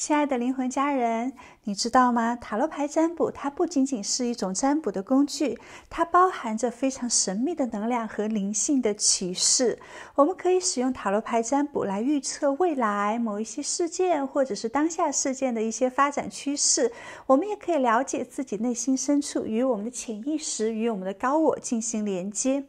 亲爱的灵魂家人，你知道吗？塔罗牌占卜它不仅仅是一种占卜的工具，它包含着非常神秘的能量和灵性的启示。我们可以使用塔罗牌占卜来预测未来某一些事件，或者是当下事件的一些发展趋势。我们也可以了解自己内心深处与我们的潜意识与我们的高我进行连接。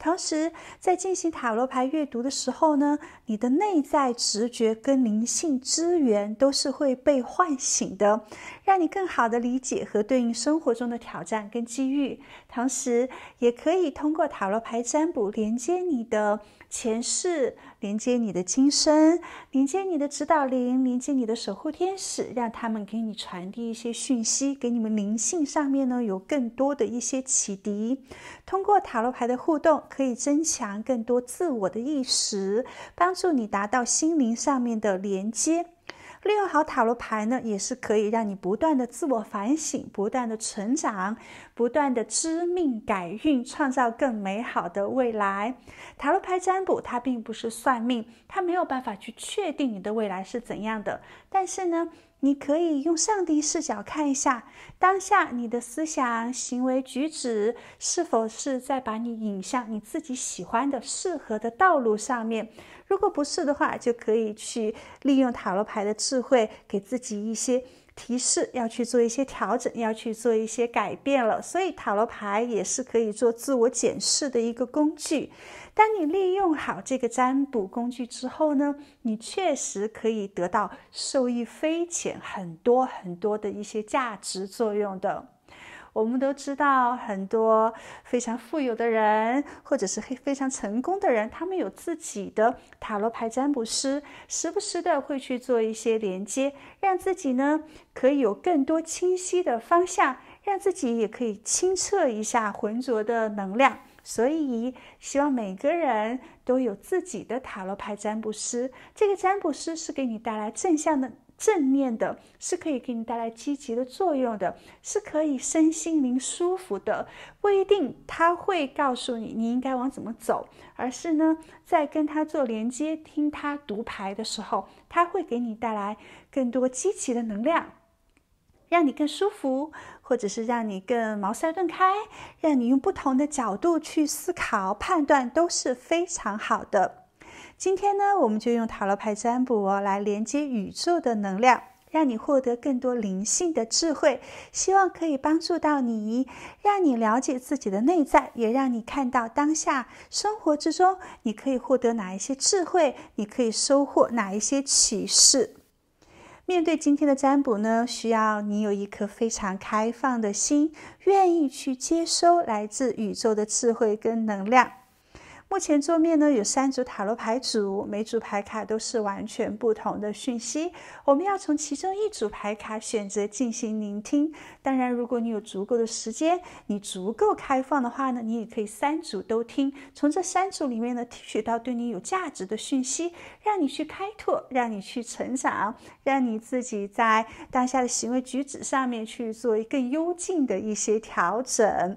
同时，在进行塔罗牌阅读的时候呢，你的内在直觉跟灵性资源都是会被唤醒的，让你更好的理解和对应生活中的挑战跟机遇。同时，也可以通过塔罗牌占卜连接你的。前世连接你的今生，连接你的指导灵，连接你的守护天使，让他们给你传递一些讯息，给你们灵性上面呢有更多的一些启迪。通过塔罗牌的互动，可以增强更多自我的意识，帮助你达到心灵上面的连接。利用好塔罗牌呢，也是可以让你不断的自我反省、不断的成长、不断的知命改运，创造更美好的未来。塔罗牌占卜它并不是算命，它没有办法去确定你的未来是怎样的。但是呢，你可以用上帝视角看一下当下你的思想、行为、举止是否是在把你引向你自己喜欢的、适合的道路上面。如果不是的话，就可以去利用塔罗牌的智慧，给自己一些提示，要去做一些调整，要去做一些改变了。所以塔罗牌也是可以做自我检视的一个工具。当你利用好这个占卜工具之后呢，你确实可以得到受益匪浅，很多很多的一些价值作用的。我们都知道，很多非常富有的人，或者是黑非常成功的人，他们有自己的塔罗牌占卜师，时不时的会去做一些连接，让自己呢可以有更多清晰的方向，让自己也可以清澈一下浑浊的能量。所以，希望每个人都有自己的塔罗牌占卜师。这个占卜师是给你带来正向的。正面的是可以给你带来积极的作用的，是可以身心灵舒服的，不一定他会告诉你你应该往怎么走，而是呢，在跟他做连接、听他读牌的时候，他会给你带来更多积极的能量，让你更舒服，或者是让你更茅塞顿开，让你用不同的角度去思考、判断，都是非常好的。今天呢，我们就用塔罗牌占卜哦，来连接宇宙的能量，让你获得更多灵性的智慧。希望可以帮助到你，让你了解自己的内在，也让你看到当下生活之中，你可以获得哪一些智慧，你可以收获哪一些启示。面对今天的占卜呢，需要你有一颗非常开放的心，愿意去接收来自宇宙的智慧跟能量。目前桌面呢有三组塔罗牌组，每组牌卡都是完全不同的讯息。我们要从其中一组牌卡选择进行聆听。当然，如果你有足够的时间，你足够开放的话呢，你也可以三组都听，从这三组里面呢提取到对你有价值的讯息，让你去开拓，让你去成长，让你自己在当下的行为举止上面去做更幽静的一些调整，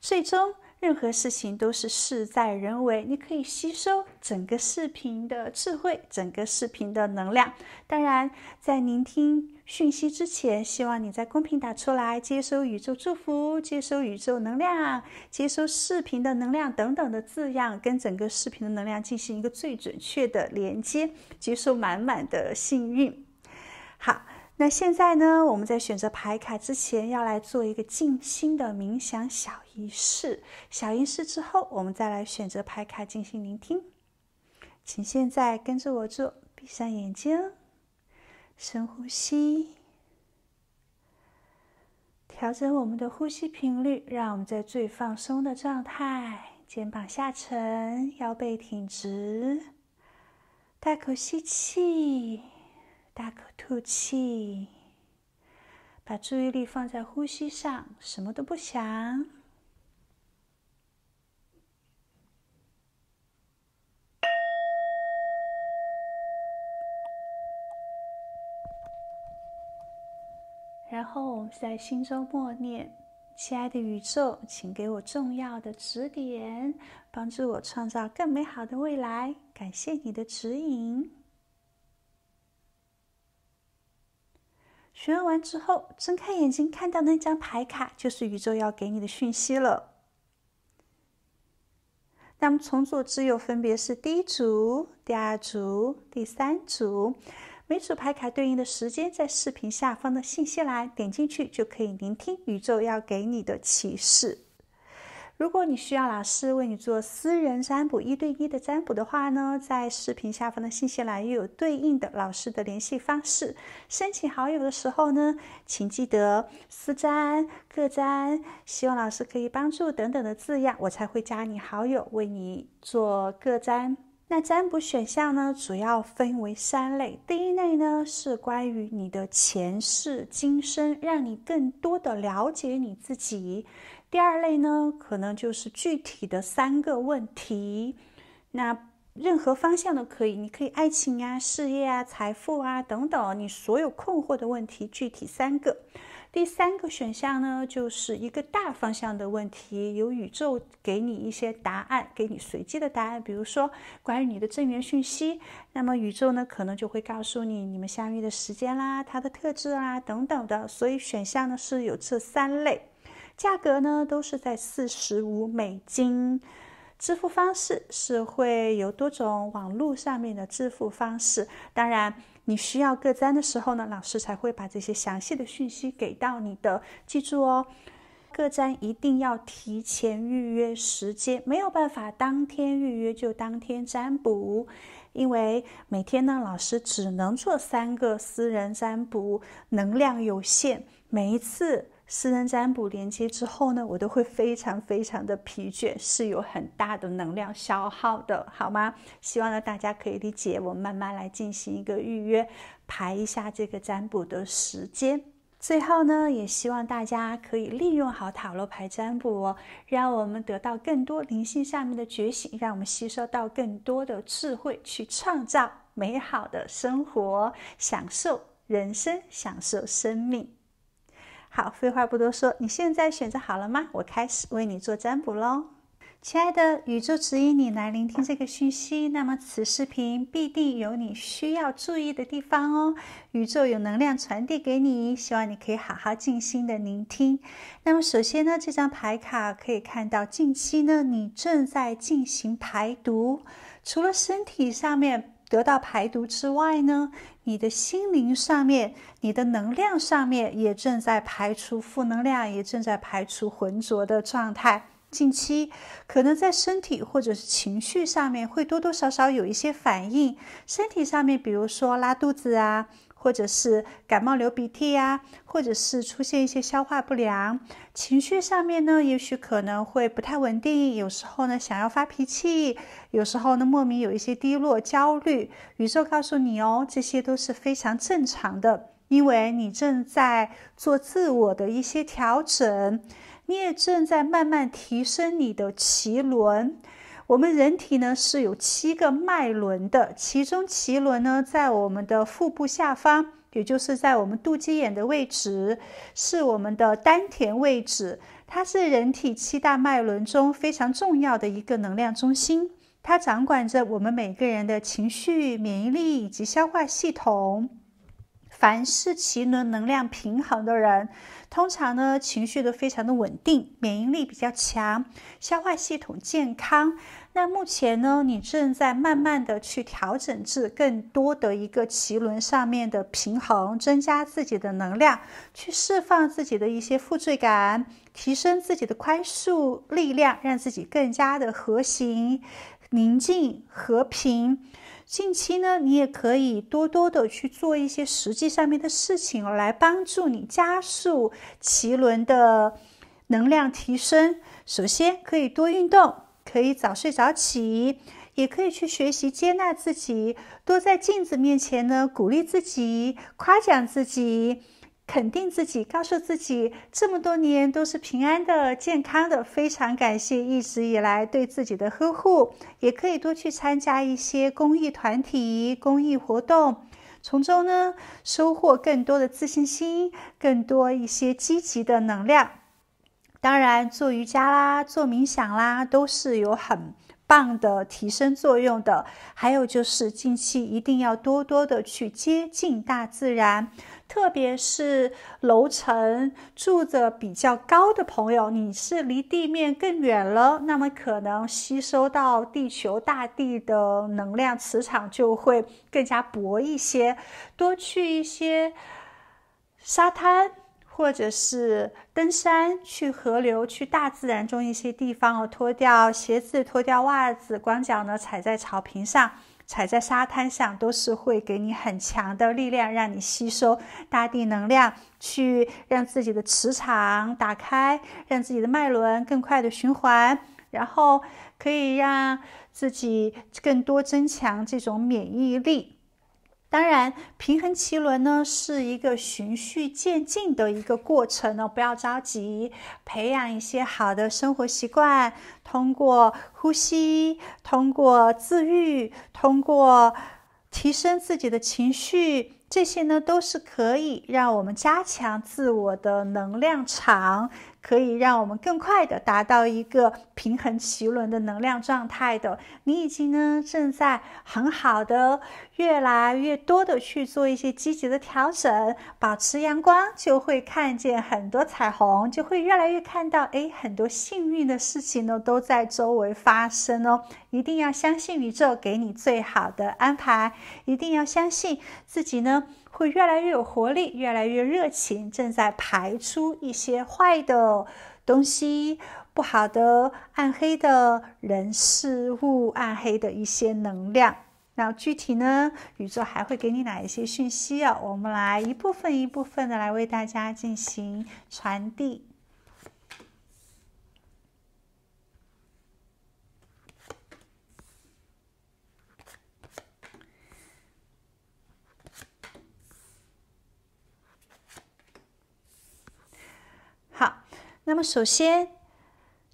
最终。任何事情都是事在人为，你可以吸收整个视频的智慧，整个视频的能量。当然，在聆听讯息之前，希望你在公屏打出来，接收宇宙祝福，接收宇宙能量，接收视频的能量等等的字样，跟整个视频的能量进行一个最准确的连接，接收满满的幸运。好。那现在呢？我们在选择牌卡之前，要来做一个静心的冥想小仪式。小仪式之后，我们再来选择牌卡进行聆听。请现在跟着我做，闭上眼睛，深呼吸，调整我们的呼吸频率，让我们在最放松的状态。肩膀下沉，腰背挺直，大口吸气。大口吐气，把注意力放在呼吸上，什么都不想。然后我们在心中默念：“亲爱的宇宙，请给我重要的指点，帮助我创造更美好的未来。感谢你的指引。”询问完之后，睁开眼睛看到那张牌卡，就是宇宙要给你的讯息了。那么，从左至右分别是第一组、第二组、第三组，每组牌卡对应的时间在视频下方的信息栏，点进去就可以聆听宇宙要给你的启示。如果你需要老师为你做私人占卜、一对一的占卜的话呢，在视频下方的信息栏又有对应的老师的联系方式。申请好友的时候呢，请记得私占、个占、希望老师可以帮助等等的字样，我才会加你好友，为你做个占。那占卜选项呢，主要分为三类。第一类呢，是关于你的前世今生，让你更多的了解你自己。第二类呢，可能就是具体的三个问题，那任何方向都可以，你可以爱情啊、事业啊、财富啊等等，你所有困惑的问题，具体三个。第三个选项呢，就是一个大方向的问题，由宇宙给你一些答案，给你随机的答案，比如说关于你的正缘讯息，那么宇宙呢，可能就会告诉你你们相遇的时间啦、它的特质啊等等的。所以选项呢是有这三类。价格呢都是在四十五美金，支付方式是会有多种网络上面的支付方式。当然，你需要各占的时候呢，老师才会把这些详细的讯息给到你的。记住哦，各占一定要提前预约时间，没有办法当天预约就当天占卜，因为每天呢，老师只能做三个私人占卜，能量有限，每一次。私人占卜连接之后呢，我都会非常非常的疲倦，是有很大的能量消耗的，好吗？希望呢大家可以理解，我慢慢来进行一个预约，排一下这个占卜的时间。最后呢，也希望大家可以利用好塔罗牌占卜哦，让我们得到更多灵性上面的觉醒，让我们吸收到更多的智慧，去创造美好的生活，享受人生，享受生命。好，废话不多说，你现在选择好了吗？我开始为你做占卜喽，亲爱的，宇宙指引你来聆听这个讯息，那么此视频必定有你需要注意的地方哦。宇宙有能量传递给你，希望你可以好好静心的聆听。那么首先呢，这张牌卡可以看到，近期呢你正在进行排毒，除了身体上面。得到排毒之外呢，你的心灵上面、你的能量上面也正在排除负能量，也正在排除浑浊的状态。近期可能在身体或者是情绪上面会多多少少有一些反应，身体上面比如说拉肚子啊。或者是感冒流鼻涕呀，或者是出现一些消化不良，情绪上面呢，也许可能会不太稳定，有时候呢想要发脾气，有时候呢莫名有一些低落、焦虑。宇宙告诉你哦，这些都是非常正常的，因为你正在做自我的一些调整，你也正在慢慢提升你的奇轮。我们人体呢是有七个脉轮的，其中脐轮呢在我们的腹部下方，也就是在我们肚脐眼的位置，是我们的丹田位置。它是人体七大脉轮中非常重要的一个能量中心，它掌管着我们每个人的情绪、免疫力以及消化系统。凡是脐轮能量平衡的人，通常呢情绪都非常的稳定，免疫力比较强，消化系统健康。那目前呢，你正在慢慢的去调整至更多的一个脐轮上面的平衡，增加自己的能量，去释放自己的一些负罪感，提升自己的宽恕力量，让自己更加的和谐、宁静、和平。近期呢，你也可以多多的去做一些实际上面的事情，来帮助你加速脐轮的能量提升。首先可以多运动。可以早睡早起，也可以去学习接纳自己，多在镜子面前呢鼓励自己、夸奖自己、肯定自己，告诉自己这么多年都是平安的、健康的，非常感谢一直以来对自己的呵护。也可以多去参加一些公益团体、公益活动，从中呢收获更多的自信心，更多一些积极的能量。当然，做瑜伽啦，做冥想啦，都是有很棒的提升作用的。还有就是，近期一定要多多的去接近大自然，特别是楼层住着比较高的朋友，你是离地面更远了，那么可能吸收到地球大地的能量磁场就会更加薄一些。多去一些沙滩。或者是登山、去河流、去大自然中一些地方，哦，脱掉鞋子、脱掉袜子，光脚呢踩在草坪上、踩在沙滩上，都是会给你很强的力量，让你吸收大地能量，去让自己的磁场打开，让自己的脉轮更快的循环，然后可以让自己更多增强这种免疫力。当然，平衡奇轮呢是一个循序渐进的一个过程呢，不要着急，培养一些好的生活习惯，通过呼吸，通过自愈，通过提升自己的情绪，这些呢都是可以让我们加强自我的能量场。可以让我们更快的达到一个平衡奇轮的能量状态的。你已经呢正在很好的越来越多的去做一些积极的调整，保持阳光，就会看见很多彩虹，就会越来越看到哎很多幸运的事情呢都在周围发生哦。一定要相信宇宙给你最好的安排，一定要相信自己呢。会越来越有活力，越来越热情，正在排出一些坏的东西、不好的、暗黑的人事物、暗黑的一些能量。那具体呢，宇宙还会给你哪一些讯息啊？我们来一部分一部分的来为大家进行传递。那么首先，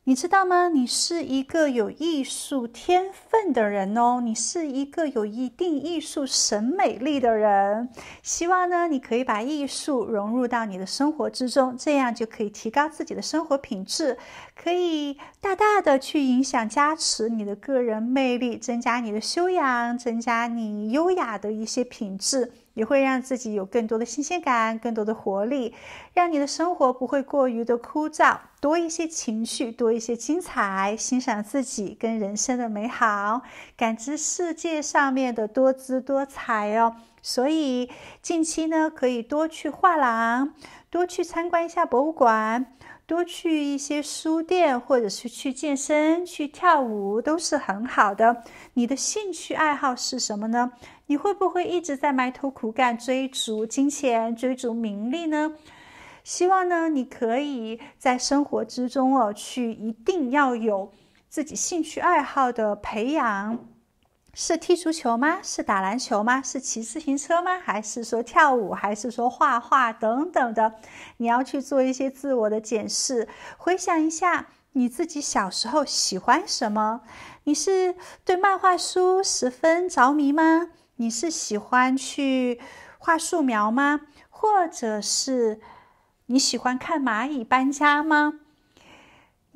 你知道吗？你是一个有艺术天分的人哦，你是一个有一定艺术审美力的人。希望呢，你可以把艺术融入到你的生活之中，这样就可以提高自己的生活品质，可以大大的去影响加持你的个人魅力，增加你的修养，增加你优雅的一些品质。也会让自己有更多的新鲜感，更多的活力，让你的生活不会过于的枯燥，多一些情绪，多一些精彩，欣赏自己跟人生的美好，感知世界上面的多姿多彩哦。所以近期呢，可以多去画廊，多去参观一下博物馆。多去一些书店，或者是去健身、去跳舞，都是很好的。你的兴趣爱好是什么呢？你会不会一直在埋头苦干，追逐金钱、追逐名利呢？希望呢，你可以在生活之中哦，去一定要有自己兴趣爱好的培养。是踢足球吗？是打篮球吗？是骑自行车吗？还是说跳舞？还是说画画等等的？你要去做一些自我的检视，回想一下你自己小时候喜欢什么？你是对漫画书十分着迷吗？你是喜欢去画素描吗？或者是你喜欢看蚂蚁搬家吗？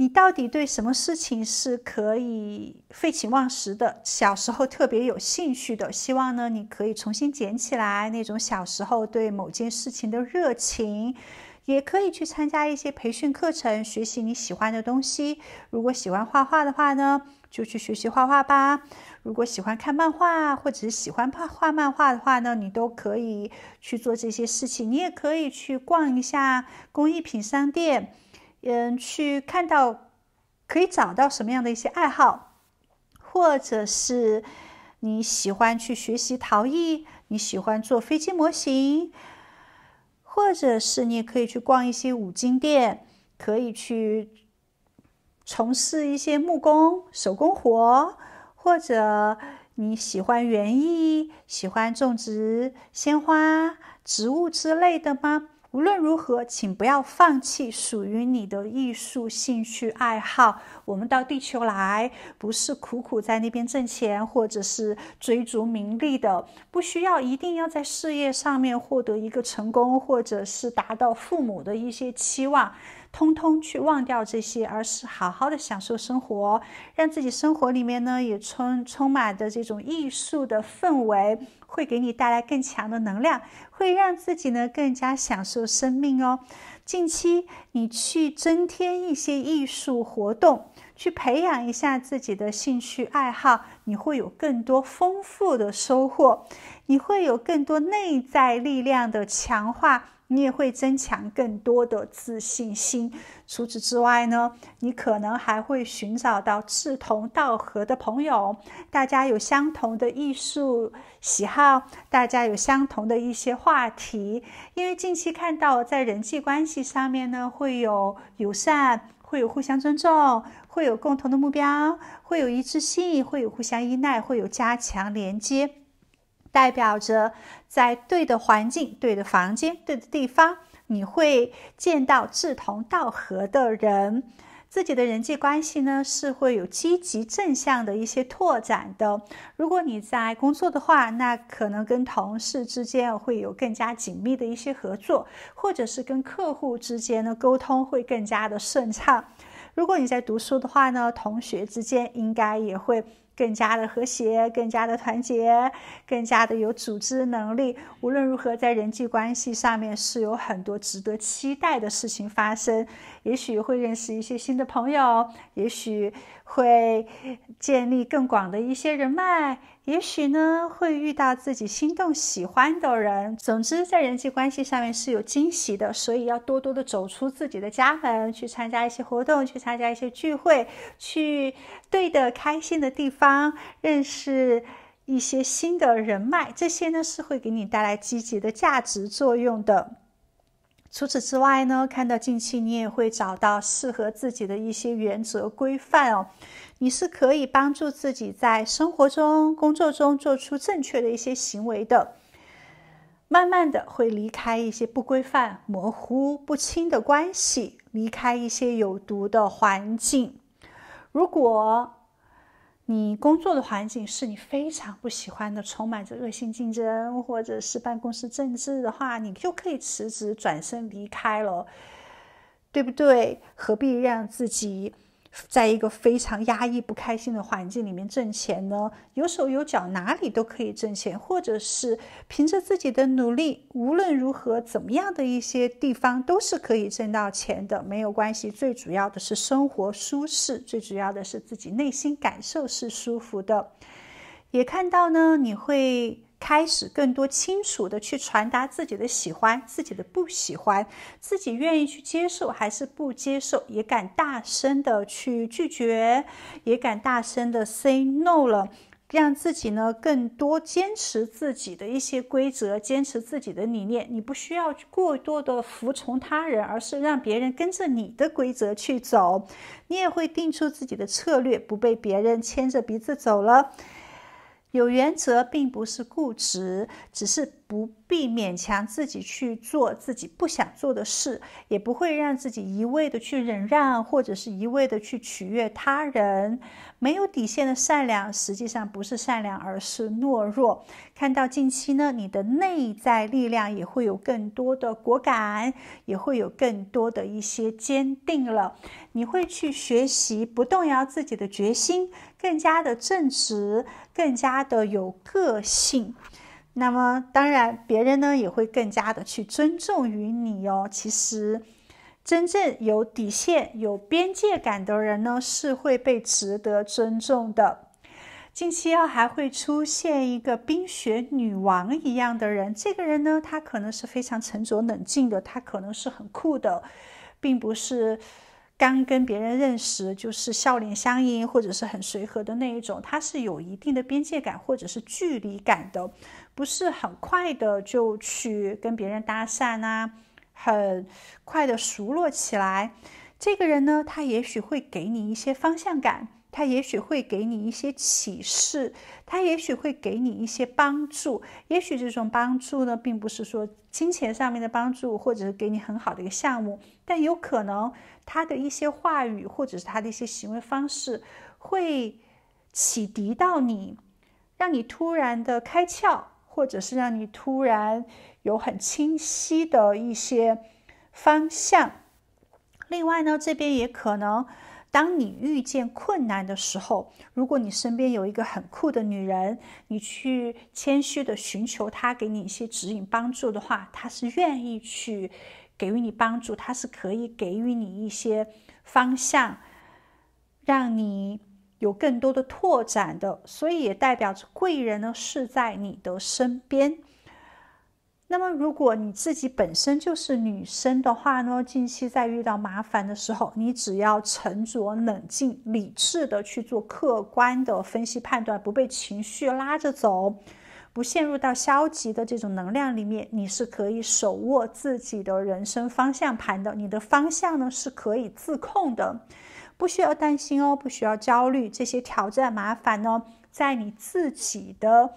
你到底对什么事情是可以废寝忘食的？小时候特别有兴趣的，希望呢，你可以重新捡起来那种小时候对某件事情的热情，也可以去参加一些培训课程，学习你喜欢的东西。如果喜欢画画的话呢，就去学习画画吧。如果喜欢看漫画，或者是喜欢画画漫画的话呢，你都可以去做这些事情。你也可以去逛一下工艺品商店。嗯，去看到可以找到什么样的一些爱好，或者是你喜欢去学习陶艺，你喜欢做飞机模型，或者是你也可以去逛一些五金店，可以去从事一些木工手工活，或者你喜欢园艺，喜欢种植鲜花、植物之类的吗？无论如何，请不要放弃属于你的艺术兴趣爱好。我们到地球来，不是苦苦在那边挣钱，或者是追逐名利的，不需要一定要在事业上面获得一个成功，或者是达到父母的一些期望，通通去忘掉这些，而是好好的享受生活，让自己生活里面呢也充充满着这种艺术的氛围。会给你带来更强的能量，会让自己呢更加享受生命哦。近期你去增添一些艺术活动，去培养一下自己的兴趣爱好，你会有更多丰富的收获，你会有更多内在力量的强化。你也会增强更多的自信心。除此之外呢，你可能还会寻找到志同道合的朋友，大家有相同的艺术喜好，大家有相同的一些话题。因为近期看到在人际关系上面呢，会有友善，会有互相尊重，会有共同的目标，会有一致性，会有互相依赖，会有加强连接，代表着。在对的环境、对的房间、对的地方，你会见到志同道合的人。自己的人际关系呢，是会有积极正向的一些拓展的。如果你在工作的话，那可能跟同事之间会有更加紧密的一些合作，或者是跟客户之间的沟通会更加的顺畅。如果你在读书的话呢，同学之间应该也会。更加的和谐，更加的团结，更加的有组织能力。无论如何，在人际关系上面是有很多值得期待的事情发生。也许会认识一些新的朋友，也许。会建立更广的一些人脉，也许呢会遇到自己心动喜欢的人。总之，在人际关系上面是有惊喜的，所以要多多的走出自己的家门，去参加一些活动，去参加一些聚会，去对的开心的地方，认识一些新的人脉，这些呢是会给你带来积极的价值作用的。除此之外呢，看到近期你也会找到适合自己的一些原则规范哦，你是可以帮助自己在生活中、工作中做出正确的一些行为的。慢慢的会离开一些不规范、模糊不清的关系，离开一些有毒的环境。如果你工作的环境是你非常不喜欢的，充满着恶性竞争或者是办公室政治的话，你就可以辞职转身离开了，对不对？何必让自己？在一个非常压抑、不开心的环境里面挣钱呢？有手有脚，哪里都可以挣钱，或者是凭着自己的努力，无论如何、怎么样的一些地方都是可以挣到钱的，没有关系。最主要的是生活舒适，最主要的是自己内心感受是舒服的。也看到呢，你会。开始更多清楚的去传达自己的喜欢、自己的不喜欢、自己愿意去接受还是不接受，也敢大声的去拒绝，也敢大声的 say no 了，让自己呢更多坚持自己的一些规则，坚持自己的理念。你不需要过多的服从他人，而是让别人跟着你的规则去走。你也会定出自己的策略，不被别人牵着鼻子走了。有原则，并不是固执，只是。不必勉强自己去做自己不想做的事，也不会让自己一味的去忍让或者是一味的去取悦他人。没有底线的善良，实际上不是善良，而是懦弱。看到近期呢，你的内在力量也会有更多的果敢，也会有更多的一些坚定了。你会去学习，不动摇自己的决心，更加的正直，更加的有个性。那么当然，别人呢也会更加的去尊重于你哦。其实，真正有底线、有边界感的人呢，是会被值得尊重的。近期要还会出现一个冰雪女王一样的人，这个人呢，他可能是非常沉着冷静的，他可能是很酷的，并不是刚跟别人认识就是笑脸相迎或者是很随和的那一种，他是有一定的边界感或者是距离感的。不是很快的就去跟别人搭讪啊，很快的熟络起来。这个人呢，他也许会给你一些方向感，他也许会给你一些启示，他也许会给你一些帮助。也许这种帮助呢，并不是说金钱上面的帮助，或者是给你很好的一个项目，但有可能他的一些话语，或者是他的一些行为方式，会启迪到你，让你突然的开窍。或者是让你突然有很清晰的一些方向。另外呢，这边也可能，当你遇见困难的时候，如果你身边有一个很酷的女人，你去谦虚的寻求她给你一些指引帮助的话，她是愿意去给予你帮助，她是可以给予你一些方向，让你。有更多的拓展的，所以也代表着贵人呢是在你的身边。那么，如果你自己本身就是女生的话呢，近期在遇到麻烦的时候，你只要沉着冷静、理智的去做客观的分析判断，不被情绪拉着走，不陷入到消极的这种能量里面，你是可以手握自己的人生方向盘的。你的方向呢是可以自控的。不需要担心哦，不需要焦虑这些挑战麻烦哦，在你自己的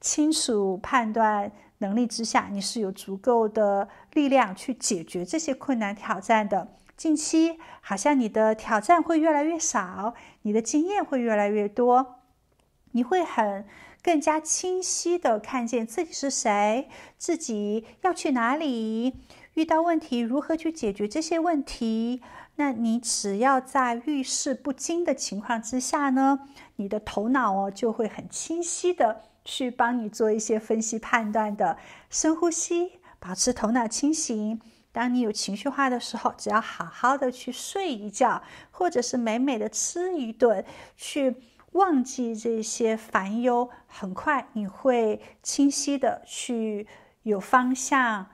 清楚判断能力之下，你是有足够的力量去解决这些困难挑战的。近期好像你的挑战会越来越少，你的经验会越来越多，你会很更加清晰的看见自己是谁，自己要去哪里，遇到问题如何去解决这些问题。那你只要在遇事不惊的情况之下呢，你的头脑哦就会很清晰的去帮你做一些分析判断的。深呼吸，保持头脑清醒。当你有情绪化的时候，只要好好的去睡一觉，或者是美美的吃一顿，去忘记这些烦忧，很快你会清晰的去有方向，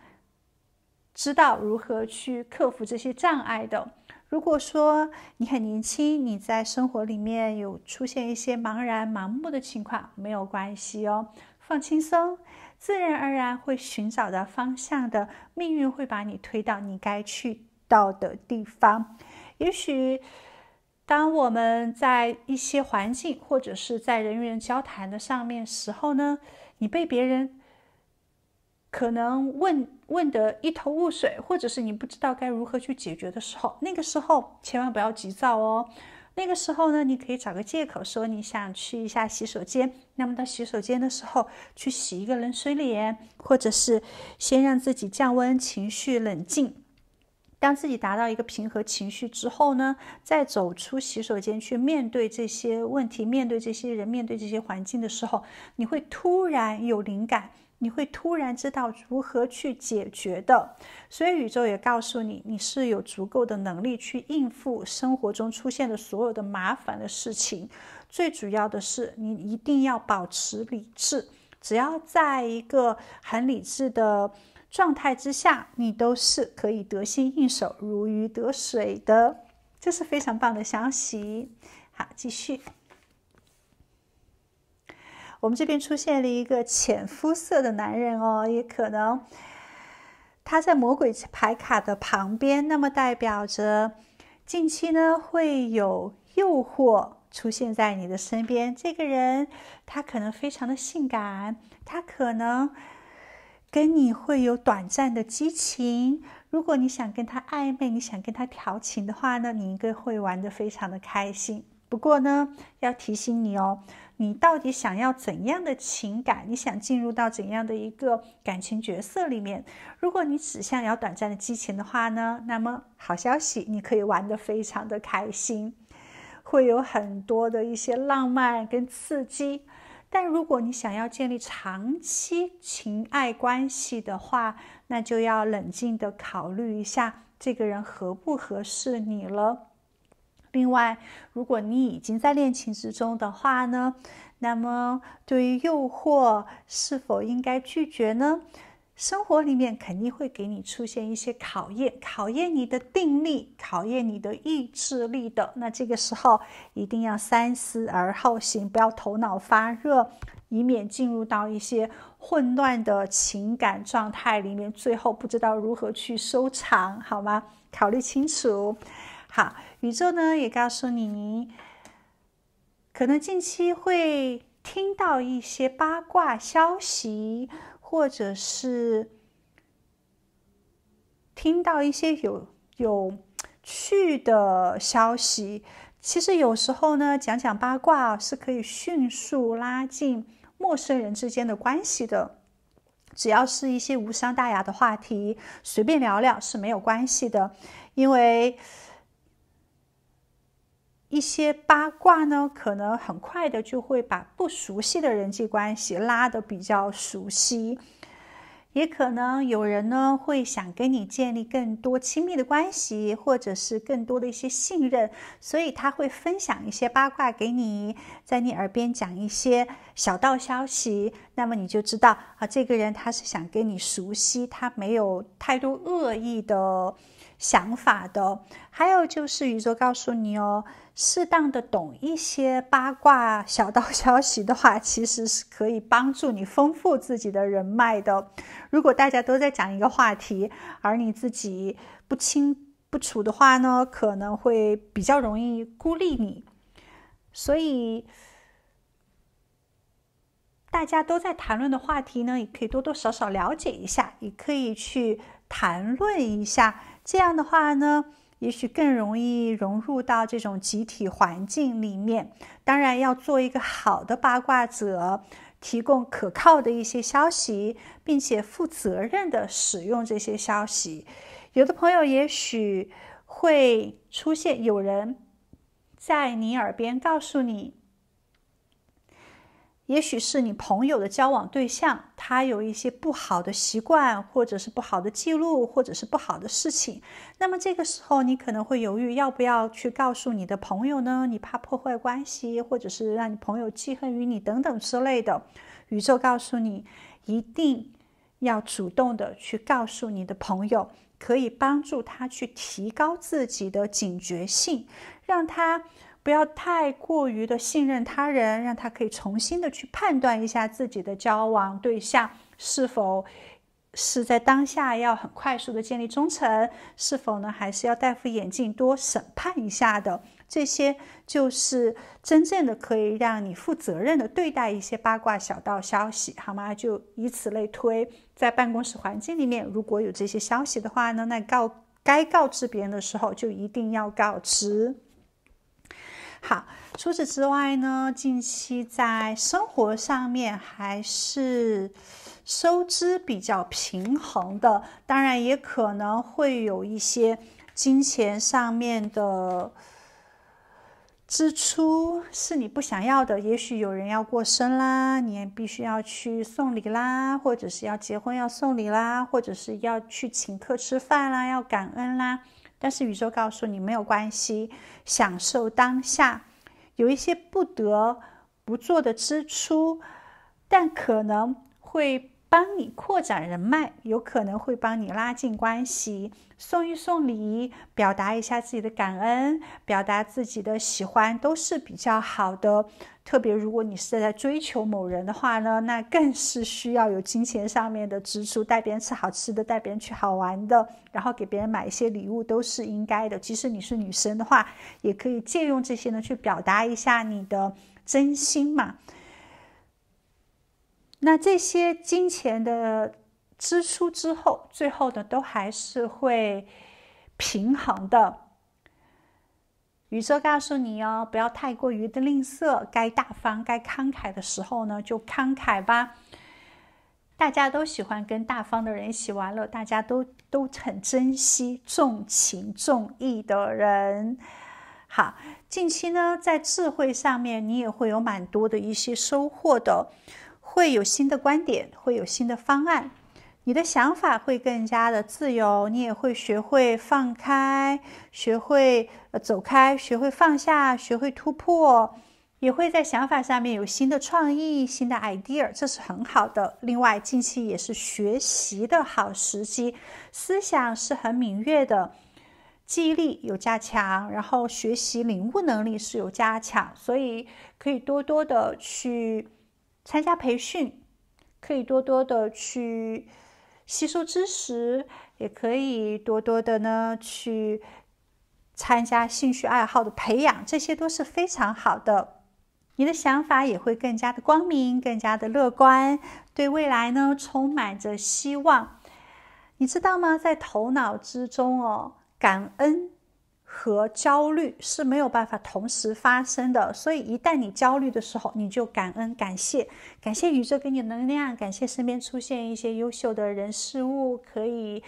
知道如何去克服这些障碍的。如果说你很年轻，你在生活里面有出现一些茫然、盲目的情况，没有关系哦，放轻松，自然而然会寻找到方向的，命运会把你推到你该去到的地方。也许当我们在一些环境或者是在人与人交谈的上面时候呢，你被别人。可能问问得一头雾水，或者是你不知道该如何去解决的时候，那个时候千万不要急躁哦。那个时候呢，你可以找个借口说你想去一下洗手间。那么到洗手间的时候，去洗一个冷水脸，或者是先让自己降温、情绪冷静。当自己达到一个平和情绪之后呢，再走出洗手间去面对这些问题、面对这些人、面对这些环境的时候，你会突然有灵感。你会突然知道如何去解决的，所以宇宙也告诉你，你是有足够的能力去应付生活中出现的所有的麻烦的事情。最主要的是，你一定要保持理智。只要在一个很理智的状态之下，你都是可以得心应手、如鱼得水的。这是非常棒的消息。好，继续。我们这边出现了一个浅肤色的男人哦，也可能他在魔鬼牌卡的旁边，那么代表着近期呢会有诱惑出现在你的身边。这个人他可能非常的性感，他可能跟你会有短暂的激情。如果你想跟他暧昧，你想跟他调情的话呢，你应该会玩得非常的开心。不过呢，要提醒你哦。你到底想要怎样的情感？你想进入到怎样的一个感情角色里面？如果你只想要短暂的激情的话呢，那么好消息，你可以玩得非常的开心，会有很多的一些浪漫跟刺激。但如果你想要建立长期情爱关系的话，那就要冷静的考虑一下，这个人合不合适你了。另外，如果你已经在恋情之中的话呢，那么对于诱惑，是否应该拒绝呢？生活里面肯定会给你出现一些考验，考验你的定力，考验你的意志力的。那这个时候一定要三思而后行，不要头脑发热，以免进入到一些混乱的情感状态里面，最后不知道如何去收场，好吗？考虑清楚。好，宇宙呢也告诉你，可能近期会听到一些八卦消息，或者是听到一些有有趣的消息。其实有时候呢，讲讲八卦是可以迅速拉近陌生人之间的关系的。只要是一些无伤大雅的话题，随便聊聊是没有关系的，因为。一些八卦呢，可能很快的就会把不熟悉的人际关系拉得比较熟悉，也可能有人呢会想跟你建立更多亲密的关系，或者是更多的一些信任，所以他会分享一些八卦给你，在你耳边讲一些小道消息，那么你就知道啊，这个人他是想跟你熟悉，他没有太多恶意的。想法的，还有就是，宇宙告诉你哦，适当的懂一些八卦、小道消息的话，其实是可以帮助你丰富自己的人脉的。如果大家都在讲一个话题，而你自己不清不楚的话呢，可能会比较容易孤立你。所以，大家都在谈论的话题呢，也可以多多少少了解一下，也可以去谈论一下。这样的话呢，也许更容易融入到这种集体环境里面。当然，要做一个好的八卦者，提供可靠的一些消息，并且负责任的使用这些消息。有的朋友也许会出现有人在你耳边告诉你。也许是你朋友的交往对象，他有一些不好的习惯，或者是不好的记录，或者是不好的事情。那么这个时候，你可能会犹豫，要不要去告诉你的朋友呢？你怕破坏关系，或者是让你朋友记恨于你等等之类的。宇宙告诉你，一定要主动的去告诉你的朋友，可以帮助他去提高自己的警觉性，让他。不要太过于的信任他人，让他可以重新的去判断一下自己的交往对象是否是在当下要很快速的建立忠诚，是否呢？还是要戴副眼镜多审判一下的？这些就是真正的可以让你负责任的对待一些八卦小道消息，好吗？就以此类推，在办公室环境里面，如果有这些消息的话呢，那告该告知别人的时候，就一定要告知。好，除此之外呢，近期在生活上面还是收支比较平衡的。当然也可能会有一些金钱上面的支出是你不想要的。也许有人要过生啦，你也必须要去送礼啦，或者是要结婚要送礼啦，或者是要去请客吃饭啦，要感恩啦。但是宇宙告诉你没有关系，享受当下，有一些不得不做的支出，但可能会帮你扩展人脉，有可能会帮你拉近关系，送一送礼，表达一下自己的感恩，表达自己的喜欢，都是比较好的。特别，如果你是在追求某人的话呢，那更是需要有金钱上面的支出，带别人吃好吃的，带别人去好玩的，然后给别人买一些礼物，都是应该的。即使你是女生的话，也可以借用这些呢，去表达一下你的真心嘛。那这些金钱的支出之后，最后呢，都还是会平衡的。宇宙告诉你哦，不要太过于的吝啬，该大方、该慷慨的时候呢，就慷慨吧。大家都喜欢跟大方的人一起玩乐，大家都都很珍惜重情重义的人。好，近期呢，在智慧上面，你也会有蛮多的一些收获的，会有新的观点，会有新的方案。你的想法会更加的自由，你也会学会放开，学会呃走开，学会放下，学会突破，也会在想法上面有新的创意、新的 idea，这是很好的。另外，近期也是学习的好时机，思想是很敏锐的，记忆力有加强，然后学习领悟能力是有加强，所以可以多多的去参加培训，可以多多的去。吸收知识，也可以多多的呢去参加兴趣爱好的培养，这些都是非常好的。你的想法也会更加的光明，更加的乐观，对未来呢充满着希望。你知道吗？在头脑之中哦，感恩。和焦虑是没有办法同时发生的，所以一旦你焦虑的时候，你就感恩、感谢、感谢宇宙给你的能量，感谢身边出现一些优秀的人事物，可以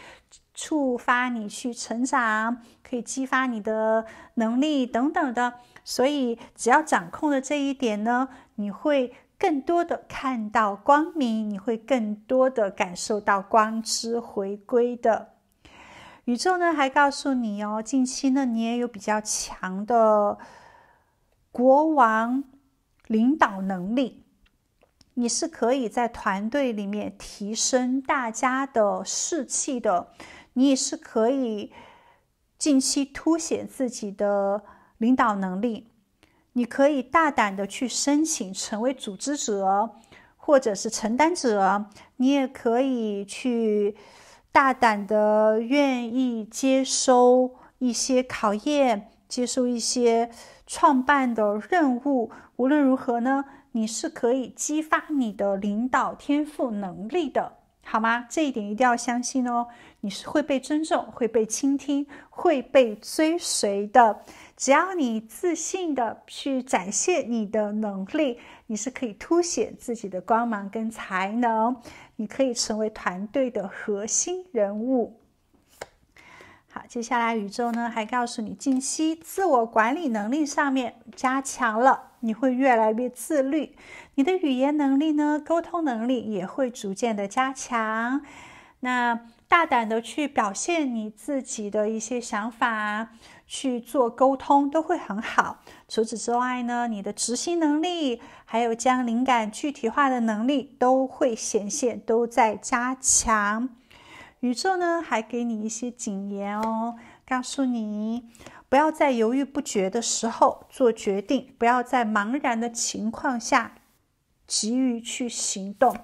触发你去成长，可以激发你的能力等等的。所以只要掌控了这一点呢，你会更多的看到光明，你会更多的感受到光之回归的。宇宙呢，还告诉你哦，近期呢，你也有比较强的国王领导能力，你是可以在团队里面提升大家的士气的，你也是可以近期凸显自己的领导能力，你可以大胆的去申请成为组织者或者是承担者，你也可以去。大胆的，愿意接收一些考验，接受一些创办的任务。无论如何呢，你是可以激发你的领导天赋能力的，好吗？这一点一定要相信哦，你是会被尊重、会被倾听、会被追随的。只要你自信的去展现你的能力，你是可以凸显自己的光芒跟才能，你可以成为团队的核心人物。好，接下来宇宙呢还告诉你，近期自我管理能力上面加强了，你会越来越自律，你的语言能力呢，沟通能力也会逐渐的加强。那大胆的去表现你自己的一些想法。去做沟通都会很好。除此之外呢，你的执行能力，还有将灵感具体化的能力都会显现，都在加强。宇宙呢还给你一些谨言哦，告诉你，不要在犹豫不决的时候做决定，不要在茫然的情况下急于去行动，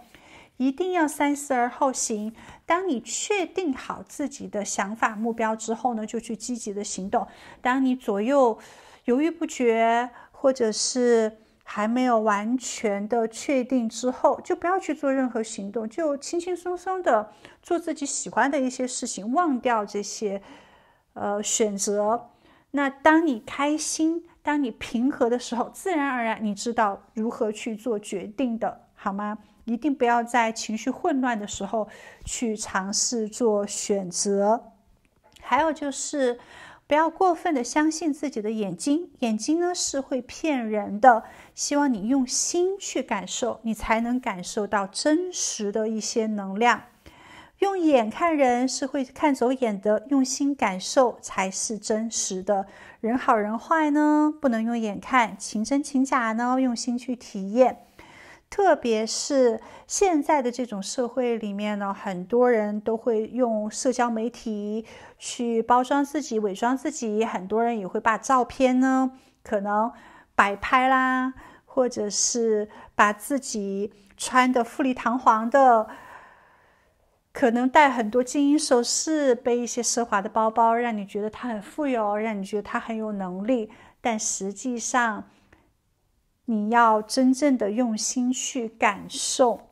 一定要三思而后行。当你确定好自己的想法、目标之后呢，就去积极的行动。当你左右犹豫不决，或者是还没有完全的确定之后，就不要去做任何行动，就轻轻松松的做自己喜欢的一些事情，忘掉这些呃选择。那当你开心、当你平和的时候，自然而然你知道如何去做决定的，好吗？一定不要在情绪混乱的时候去尝试做选择，还有就是不要过分的相信自己的眼睛，眼睛呢是会骗人的。希望你用心去感受，你才能感受到真实的一些能量。用眼看人是会看走眼的，用心感受才是真实的。人好人坏呢，不能用眼看；情真情假呢，用心去体验。特别是现在的这种社会里面呢，很多人都会用社交媒体去包装自己、伪装自己。很多人也会把照片呢，可能摆拍啦，或者是把自己穿的富丽堂皇的，可能戴很多金银首饰，背一些奢华的包包，让你觉得他很富有，让你觉得他很有能力，但实际上。你要真正的用心去感受，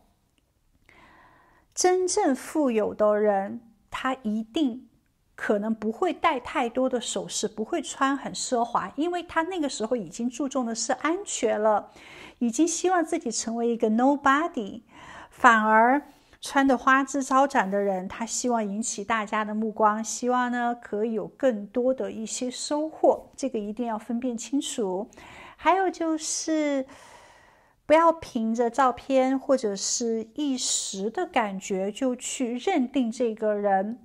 真正富有的人，他一定可能不会戴太多的首饰，不会穿很奢华，因为他那个时候已经注重的是安全了，已经希望自己成为一个 nobody，反而穿的花枝招展的人，他希望引起大家的目光，希望呢可以有更多的一些收获，这个一定要分辨清楚。还有就是，不要凭着照片或者是一时的感觉就去认定这个人。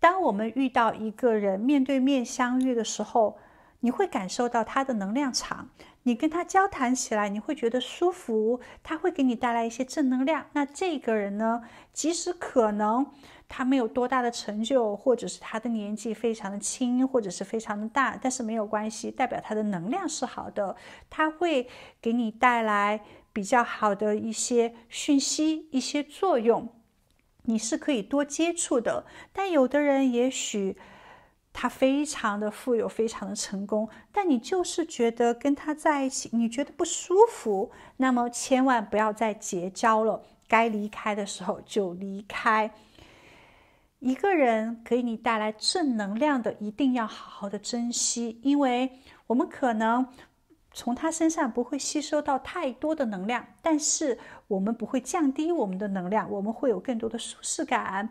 当我们遇到一个人，面对面相遇的时候，你会感受到他的能量场，你跟他交谈起来，你会觉得舒服，他会给你带来一些正能量。那这个人呢，即使可能。他没有多大的成就，或者是他的年纪非常的轻，或者是非常的大，但是没有关系，代表他的能量是好的，他会给你带来比较好的一些讯息、一些作用，你是可以多接触的。但有的人也许他非常的富有、非常的成功，但你就是觉得跟他在一起，你觉得不舒服，那么千万不要再结交了，该离开的时候就离开。一个人给你带来正能量的，一定要好好的珍惜，因为我们可能从他身上不会吸收到太多的能量，但是我们不会降低我们的能量，我们会有更多的舒适感。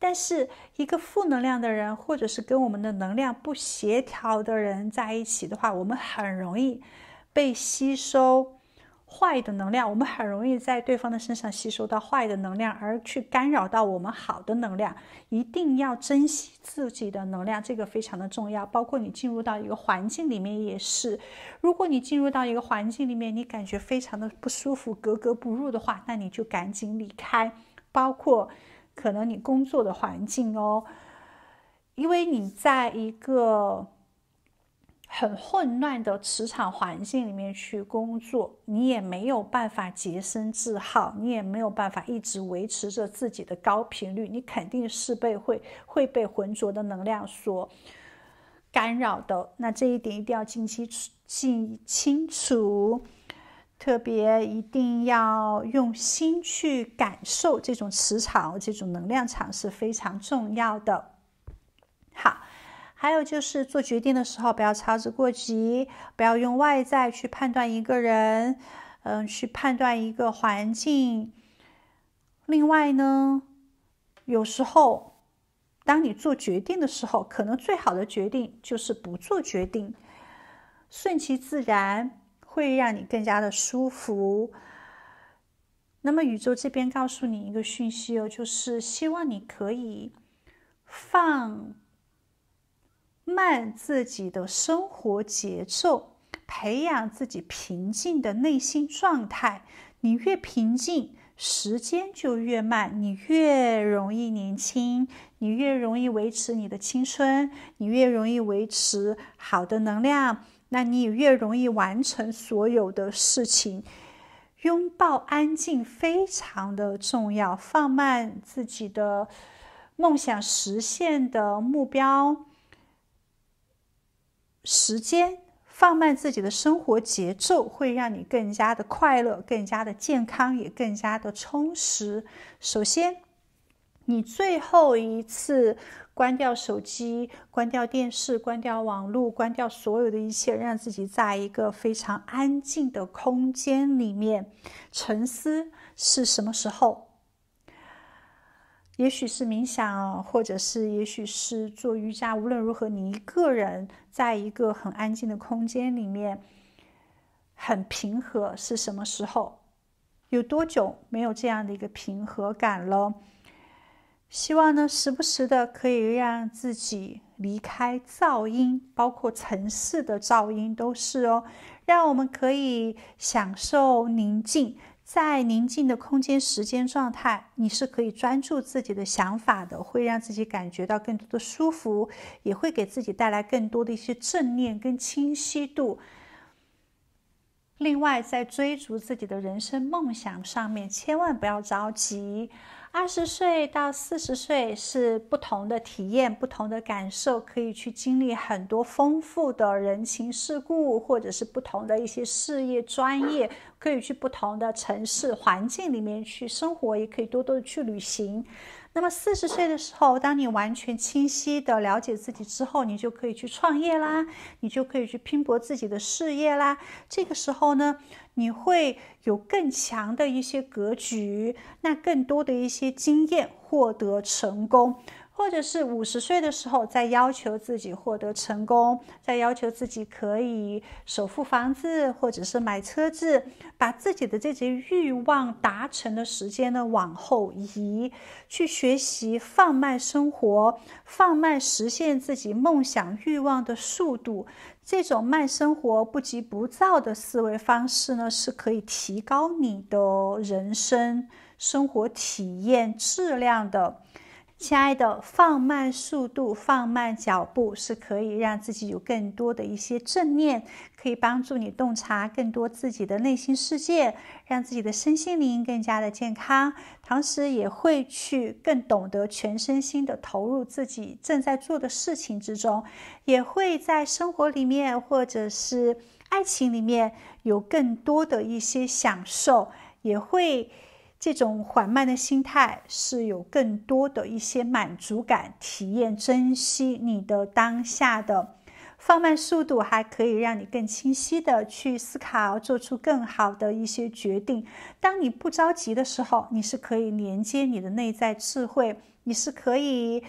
但是一个负能量的人，或者是跟我们的能量不协调的人在一起的话，我们很容易被吸收。坏的能量，我们很容易在对方的身上吸收到坏的能量，而去干扰到我们好的能量。一定要珍惜自己的能量，这个非常的重要。包括你进入到一个环境里面也是，如果你进入到一个环境里面，你感觉非常的不舒服、格格不入的话，那你就赶紧离开。包括可能你工作的环境哦，因为你在一个。很混乱的磁场环境里面去工作，你也没有办法洁身自好，你也没有办法一直维持着自己的高频率，你肯定是被会会被浑浊的能量所干扰的。那这一点一定要清晰清清楚，特别一定要用心去感受这种磁场、这种能量场是非常重要的。好。还有就是做决定的时候，不要操之过急，不要用外在去判断一个人，嗯，去判断一个环境。另外呢，有时候当你做决定的时候，可能最好的决定就是不做决定，顺其自然会让你更加的舒服。那么宇宙这边告诉你一个讯息哦，就是希望你可以放。慢自己的生活节奏，培养自己平静的内心状态。你越平静，时间就越慢；你越容易年轻，你越容易维持你的青春，你越容易维持好的能量，那你也越容易完成所有的事情。拥抱安静非常的重要，放慢自己的梦想实现的目标。时间放慢自己的生活节奏，会让你更加的快乐，更加的健康，也更加的充实。首先，你最后一次关掉手机、关掉电视、关掉网络、关掉所有的一切，让自己在一个非常安静的空间里面沉思，是什么时候？也许是冥想，或者是，也许是做瑜伽。无论如何，你一个人在一个很安静的空间里面，很平和。是什么时候？有多久没有这样的一个平和感了？希望呢，时不时的可以让自己离开噪音，包括城市的噪音都是哦，让我们可以享受宁静。在宁静的空间、时间状态，你是可以专注自己的想法的，会让自己感觉到更多的舒服，也会给自己带来更多的一些正念跟清晰度。另外，在追逐自己的人生梦想上面，千万不要着急。二十岁到四十岁是不同的体验，不同的感受，可以去经历很多丰富的人情世故，或者是不同的一些事业专业，可以去不同的城市环境里面去生活，也可以多多的去旅行。那么四十岁的时候，当你完全清晰的了解自己之后，你就可以去创业啦，你就可以去拼搏自己的事业啦。这个时候呢，你会有更强的一些格局，那更多的一些经验，获得成功。或者是五十岁的时候，再要求自己获得成功，再要求自己可以首付房子，或者是买车子，把自己的这些欲望达成的时间呢往后移，去学习放慢生活，放慢实现自己梦想欲望的速度。这种慢生活不急不躁的思维方式呢，是可以提高你的人生生活体验质量的。亲爱的，放慢速度，放慢脚步，是可以让自己有更多的一些正念，可以帮助你洞察更多自己的内心世界，让自己的身心灵更加的健康，同时也会去更懂得全身心的投入自己正在做的事情之中，也会在生活里面或者是爱情里面有更多的一些享受，也会。这种缓慢的心态是有更多的一些满足感体验，珍惜你的当下的放慢速度，还可以让你更清晰的去思考，做出更好的一些决定。当你不着急的时候，你是可以连接你的内在智慧，你是可以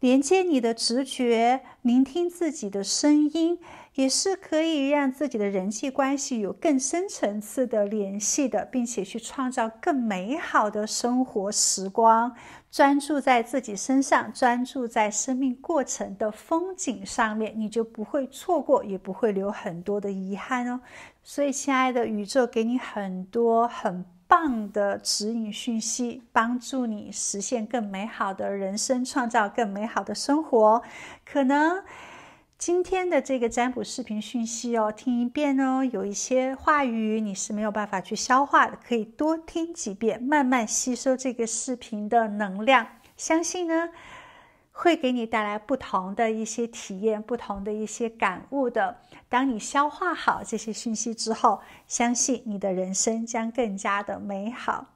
连接你的直觉，聆听自己的声音。也是可以让自己的人际关系有更深层次的联系的，并且去创造更美好的生活时光。专注在自己身上，专注在生命过程的风景上面，你就不会错过，也不会留很多的遗憾哦。所以，亲爱的，宇宙给你很多很棒的指引讯息，帮助你实现更美好的人生，创造更美好的生活。可能。今天的这个占卜视频讯息哦，听一遍哦，有一些话语你是没有办法去消化的，可以多听几遍，慢慢吸收这个视频的能量，相信呢会给你带来不同的一些体验，不同的一些感悟的。当你消化好这些讯息之后，相信你的人生将更加的美好。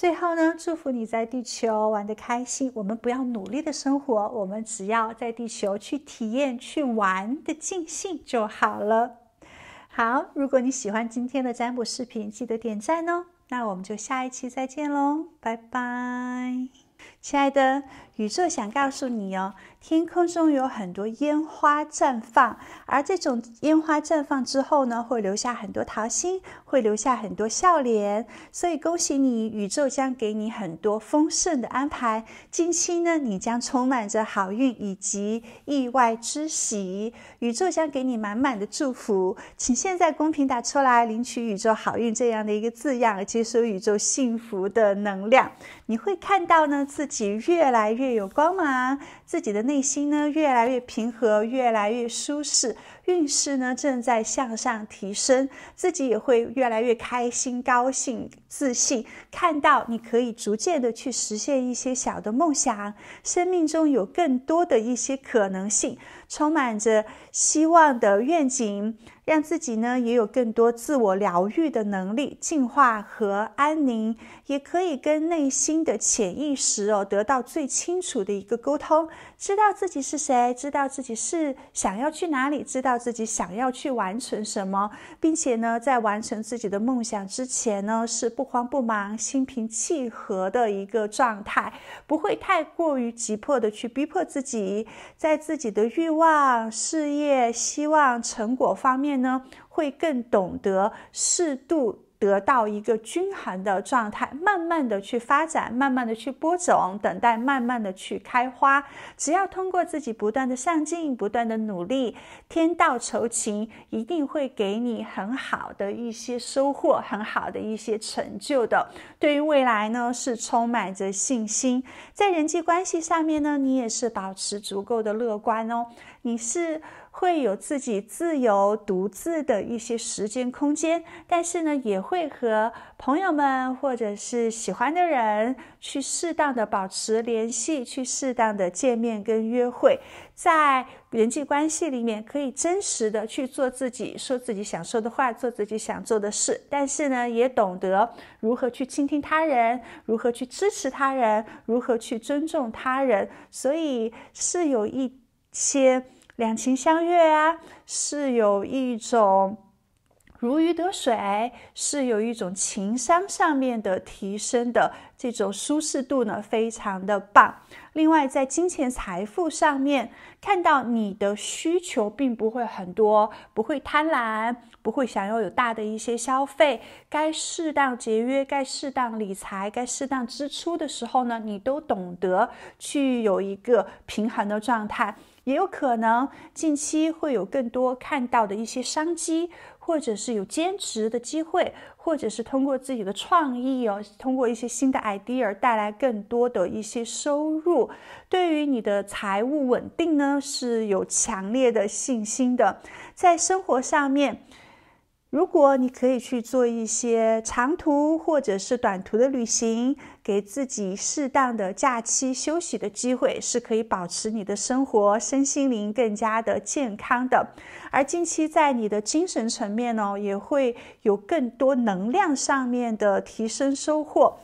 最后呢，祝福你在地球玩的开心。我们不要努力的生活，我们只要在地球去体验、去玩的尽兴就好了。好，如果你喜欢今天的占卜视频，记得点赞哦。那我们就下一期再见喽，拜拜，亲爱的宇宙想告诉你哦。天空中有很多烟花绽放，而这种烟花绽放之后呢，会留下很多桃心，会留下很多笑脸。所以恭喜你，宇宙将给你很多丰盛的安排。近期呢，你将充满着好运以及意外之喜，宇宙将给你满满的祝福。请现在公屏打出来，领取“宇宙好运”这样的一个字样，接收宇宙幸福的能量。你会看到呢，自己越来越有光芒，自己的内。内心呢越来越平和，越来越舒适，运势呢正在向上提升，自己也会越来越开心、高兴、自信。看到你可以逐渐的去实现一些小的梦想，生命中有更多的一些可能性，充满着希望的愿景，让自己呢也有更多自我疗愈的能力、进化和安宁。也可以跟内心的潜意识哦得到最清楚的一个沟通，知道自己是谁，知道自己是想要去哪里，知道自己想要去完成什么，并且呢，在完成自己的梦想之前呢，是不慌不忙、心平气和的一个状态，不会太过于急迫的去逼迫自己，在自己的欲望、事业、希望、成果方面呢，会更懂得适度。得到一个均衡的状态，慢慢的去发展，慢慢的去播种，等待慢慢的去开花。只要通过自己不断的上进，不断的努力，天道酬勤，一定会给你很好的一些收获，很好的一些成就的。对于未来呢，是充满着信心。在人际关系上面呢，你也是保持足够的乐观哦。你是。会有自己自由独自的一些时间空间，但是呢，也会和朋友们或者是喜欢的人去适当的保持联系，去适当的见面跟约会，在人际关系里面可以真实的去做自己，说自己想说的话，做自己想做的事，但是呢，也懂得如何去倾听他人，如何去支持他人，如何去尊重他人，所以是有一些。两情相悦啊，是有一种如鱼得水，是有一种情商上面的提升的这种舒适度呢，非常的棒。另外，在金钱财富上面，看到你的需求并不会很多，不会贪婪，不会想要有大的一些消费，该适当节约，该适当理财，该适当支出的时候呢，你都懂得去有一个平衡的状态。也有可能近期会有更多看到的一些商机，或者是有兼职的机会，或者是通过自己的创意哦，通过一些新的 idea 带来更多的一些收入。对于你的财务稳定呢，是有强烈的信心的。在生活上面。如果你可以去做一些长途或者是短途的旅行，给自己适当的假期休息的机会，是可以保持你的生活身心灵更加的健康的。而近期在你的精神层面呢，也会有更多能量上面的提升收获。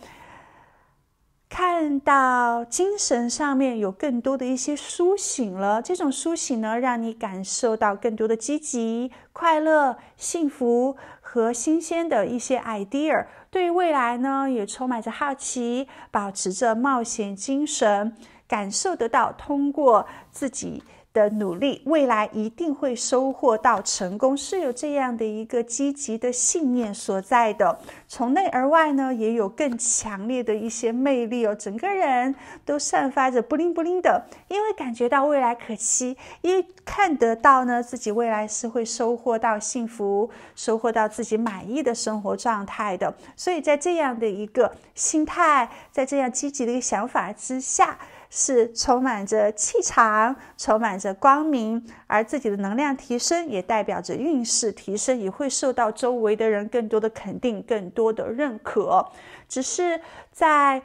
看到精神上面有更多的一些苏醒了，这种苏醒呢，让你感受到更多的积极、快乐、幸福和新鲜的一些 idea，对未来呢也充满着好奇，保持着冒险精神，感受得到通过自己。的努力，未来一定会收获到成功，是有这样的一个积极的信念所在的。从内而外呢，也有更强烈的一些魅力哦，整个人都散发着布灵布灵的，因为感觉到未来可期，因为看得到呢，自己未来是会收获到幸福，收获到自己满意的生活状态的。所以在这样的一个心态，在这样积极的一个想法之下。是充满着气场，充满着光明，而自己的能量提升也代表着运势提升，也会受到周围的人更多的肯定，更多的认可。只是在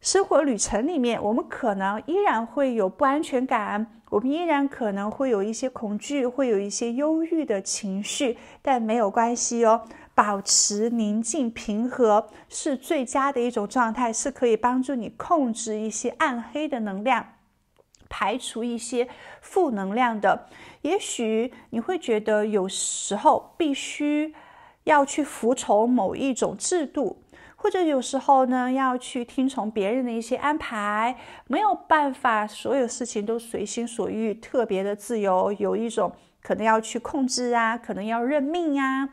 生活旅程里面，我们可能依然会有不安全感，我们依然可能会有一些恐惧，会有一些忧郁的情绪，但没有关系哦。保持宁静平和是最佳的一种状态，是可以帮助你控制一些暗黑的能量，排除一些负能量的。也许你会觉得有时候必须要去服从某一种制度，或者有时候呢要去听从别人的一些安排，没有办法所有事情都随心所欲，特别的自由，有一种可能要去控制啊，可能要认命呀。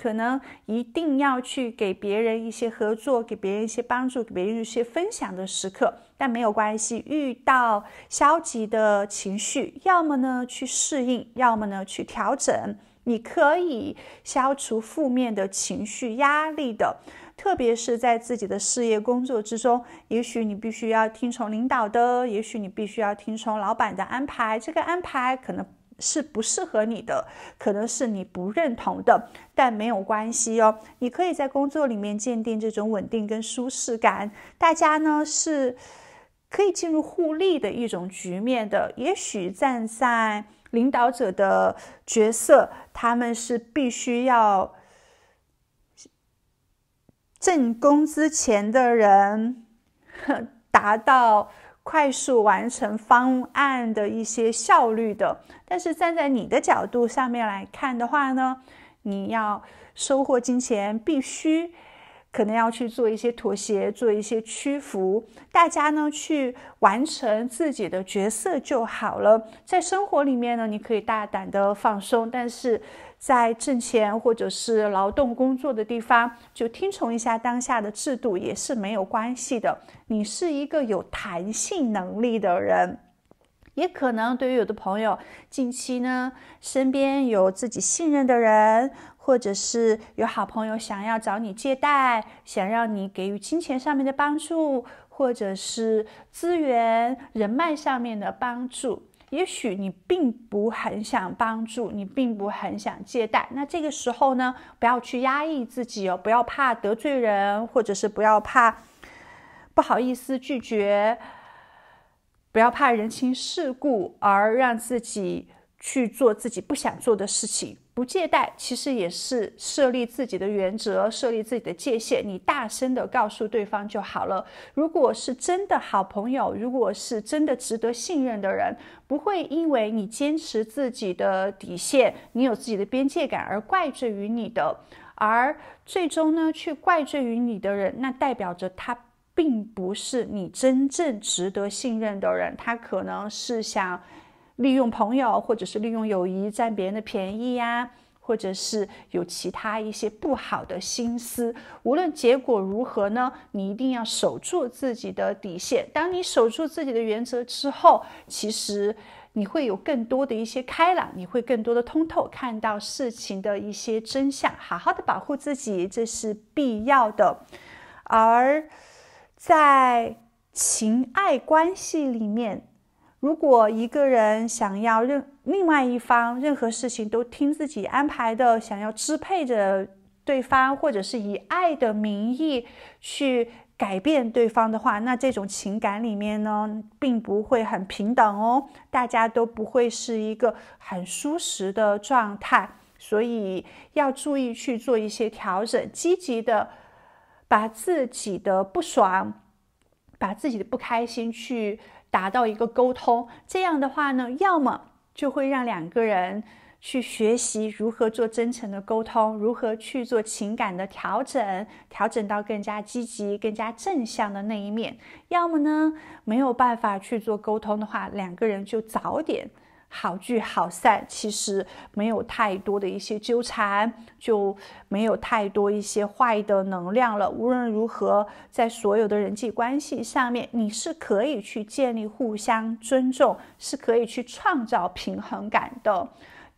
可能一定要去给别人一些合作，给别人一些帮助，给别人一些分享的时刻，但没有关系。遇到消极的情绪，要么呢去适应，要么呢去调整。你可以消除负面的情绪压力的，特别是在自己的事业工作之中。也许你必须要听从领导的，也许你必须要听从老板的安排，这个安排可能。是不适合你的，可能是你不认同的，但没有关系哦。你可以在工作里面鉴定这种稳定跟舒适感。大家呢是可以进入互利的一种局面的。也许站在领导者的角色，他们是必须要挣工资钱的人，达到。快速完成方案的一些效率的，但是站在你的角度上面来看的话呢，你要收获金钱，必须可能要去做一些妥协，做一些屈服，大家呢去完成自己的角色就好了。在生活里面呢，你可以大胆的放松，但是。在挣钱或者是劳动工作的地方，就听从一下当下的制度也是没有关系的。你是一个有弹性能力的人，也可能对于有的朋友，近期呢身边有自己信任的人，或者是有好朋友想要找你借贷，想让你给予金钱上面的帮助，或者是资源人脉上面的帮助。也许你并不很想帮助，你并不很想借贷。那这个时候呢，不要去压抑自己哦，不要怕得罪人，或者是不要怕不好意思拒绝，不要怕人情世故而让自己去做自己不想做的事情。不借贷其实也是设立自己的原则，设立自己的界限。你大声的告诉对方就好了。如果是真的好朋友，如果是真的值得信任的人，不会因为你坚持自己的底线，你有自己的边界感而怪罪于你的。而最终呢，去怪罪于你的人，那代表着他并不是你真正值得信任的人。他可能是想。利用朋友或者是利用友谊占别人的便宜呀，或者是有其他一些不好的心思，无论结果如何呢，你一定要守住自己的底线。当你守住自己的原则之后，其实你会有更多的一些开朗，你会更多的通透，看到事情的一些真相。好好的保护自己，这是必要的。而在情爱关系里面。如果一个人想要任另外一方任何事情都听自己安排的，想要支配着对方，或者是以爱的名义去改变对方的话，那这种情感里面呢，并不会很平等哦，大家都不会是一个很舒适的状态，所以要注意去做一些调整，积极的把自己的不爽、把自己的不开心去。达到一个沟通，这样的话呢，要么就会让两个人去学习如何做真诚的沟通，如何去做情感的调整，调整到更加积极、更加正向的那一面；要么呢，没有办法去做沟通的话，两个人就早点。好聚好散，其实没有太多的一些纠缠，就没有太多一些坏的能量了。无论如何，在所有的人际关系上面，你是可以去建立互相尊重，是可以去创造平衡感的。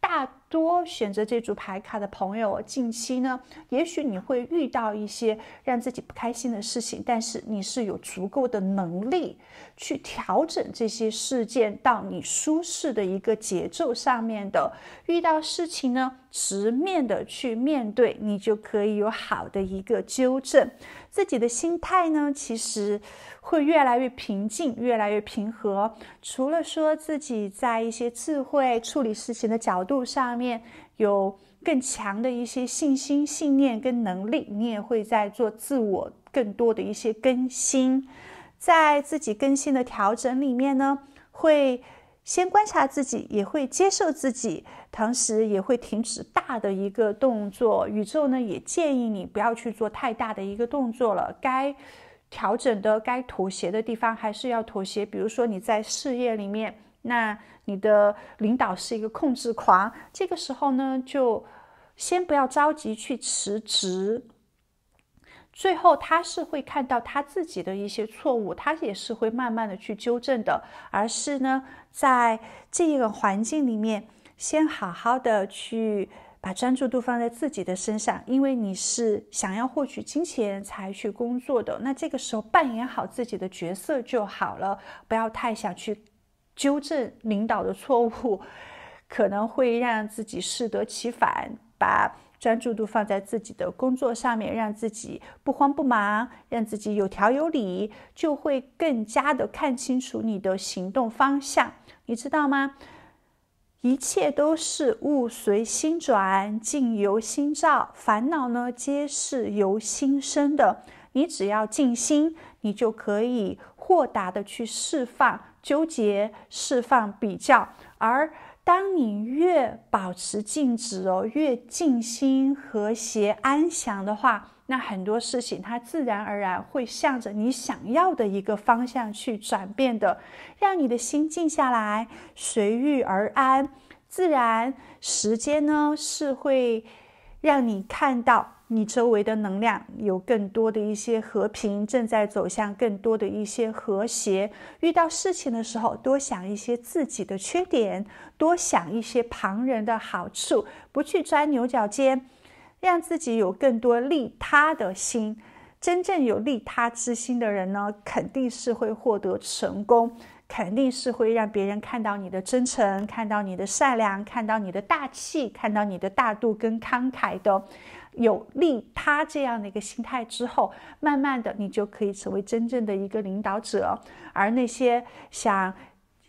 大多选择这组牌卡的朋友，近期呢，也许你会遇到一些让自己不开心的事情，但是你是有足够的能力去调整这些事件到你舒适的一个节奏上面的。遇到事情呢，直面的去面对，你就可以有好的一个纠正自己的心态呢。其实。会越来越平静，越来越平和。除了说自己在一些智慧处理事情的角度上面有更强的一些信心、信念跟能力，你也会在做自我更多的一些更新。在自己更新的调整里面呢，会先观察自己，也会接受自己，同时也会停止大的一个动作。宇宙呢也建议你不要去做太大的一个动作了，该。调整的该妥协的地方还是要妥协，比如说你在事业里面，那你的领导是一个控制狂，这个时候呢，就先不要着急去辞职。最后他是会看到他自己的一些错误，他也是会慢慢的去纠正的，而是呢，在这个环境里面，先好好的去。把专注度放在自己的身上，因为你是想要获取金钱才去工作的。那这个时候扮演好自己的角色就好了，不要太想去纠正领导的错误，可能会让自己适得其反。把专注度放在自己的工作上面，让自己不慌不忙，让自己有条有理，就会更加的看清楚你的行动方向，你知道吗？一切都是物随心转，境由心造。烦恼呢，皆是由心生的。你只要静心，你就可以豁达的去释放纠结、释放比较。而当你越保持静止哦，越静心、和谐、安详的话。那很多事情，它自然而然会向着你想要的一个方向去转变的，让你的心静下来，随遇而安，自然。时间呢是会让你看到你周围的能量有更多的一些和平，正在走向更多的一些和谐。遇到事情的时候，多想一些自己的缺点，多想一些旁人的好处，不去钻牛角尖。让自己有更多利他的心，真正有利他之心的人呢，肯定是会获得成功，肯定是会让别人看到你的真诚，看到你的善良，看到你的大气，看到你的大度跟慷慨的，有利他这样的一个心态之后，慢慢的你就可以成为真正的一个领导者。而那些想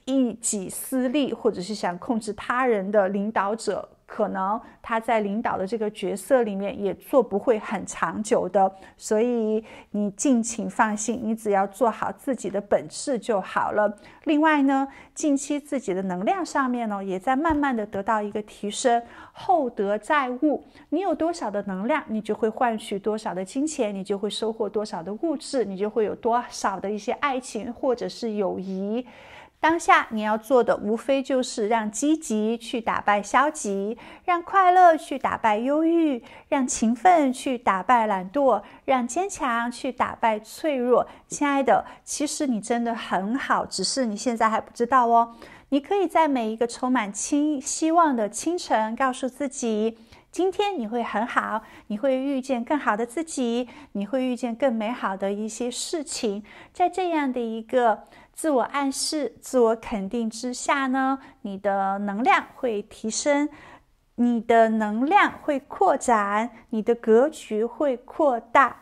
一己私利或者是想控制他人的领导者。可能他在领导的这个角色里面也做不会很长久的，所以你尽情放心，你只要做好自己的本事就好了。另外呢，近期自己的能量上面呢，也在慢慢的得到一个提升，厚德载物。你有多少的能量，你就会换取多少的金钱，你就会收获多少的物质，你就会有多少的一些爱情或者是友谊。当下你要做的，无非就是让积极去打败消极，让快乐去打败忧郁，让勤奋去打败懒惰，让坚强去打败脆弱。亲爱的，其实你真的很好，只是你现在还不知道哦。你可以在每一个充满希希望的清晨，告诉自己，今天你会很好，你会遇见更好的自己，你会遇见更美好的一些事情。在这样的一个。自我暗示、自我肯定之下呢，你的能量会提升，你的能量会扩展，你的格局会扩大，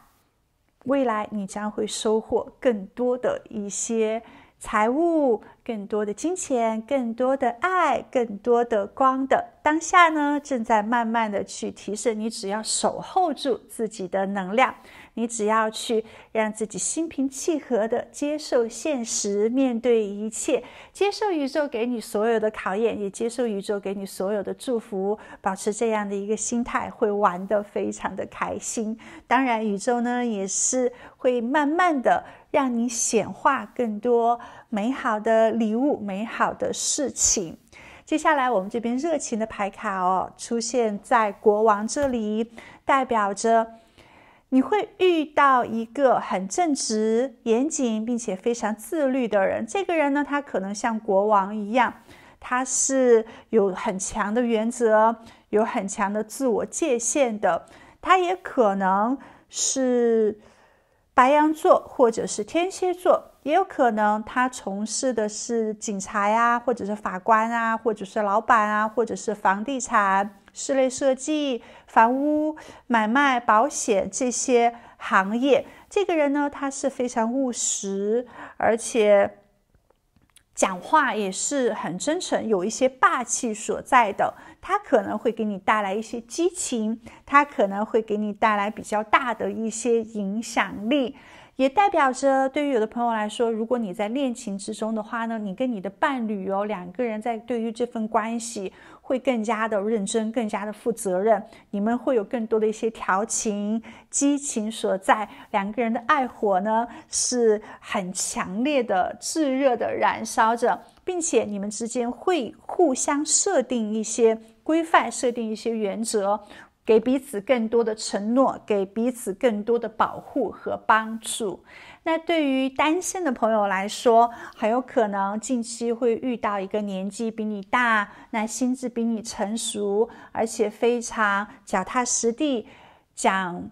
未来你将会收获更多的一些财务、更多的金钱、更多的爱、更多的光的当下呢，正在慢慢的去提升，你只要守候住自己的能量。你只要去让自己心平气和的接受现实，面对一切，接受宇宙给你所有的考验，也接受宇宙给你所有的祝福，保持这样的一个心态，会玩的非常的开心。当然，宇宙呢也是会慢慢的让你显化更多美好的礼物、美好的事情。接下来我们这边热情的牌卡哦，出现在国王这里，代表着。你会遇到一个很正直、严谨，并且非常自律的人。这个人呢，他可能像国王一样，他是有很强的原则、有很强的自我界限的。他也可能是白羊座或者是天蝎座，也有可能他从事的是警察呀，或者是法官啊，或者是老板啊，或者是房地产。室内设计、房屋买卖、保险这些行业，这个人呢，他是非常务实，而且讲话也是很真诚，有一些霸气所在的。他可能会给你带来一些激情，他可能会给你带来比较大的一些影响力，也代表着对于有的朋友来说，如果你在恋情之中的话呢，你跟你的伴侣哦，两个人在对于这份关系。会更加的认真，更加的负责任。你们会有更多的一些调情、激情所在，两个人的爱火呢是很强烈的、炙热的燃烧着，并且你们之间会互相设定一些规范，设定一些原则，给彼此更多的承诺，给彼此更多的保护和帮助。那对于单身的朋友来说，很有可能近期会遇到一个年纪比你大、那心智比你成熟，而且非常脚踏实地、讲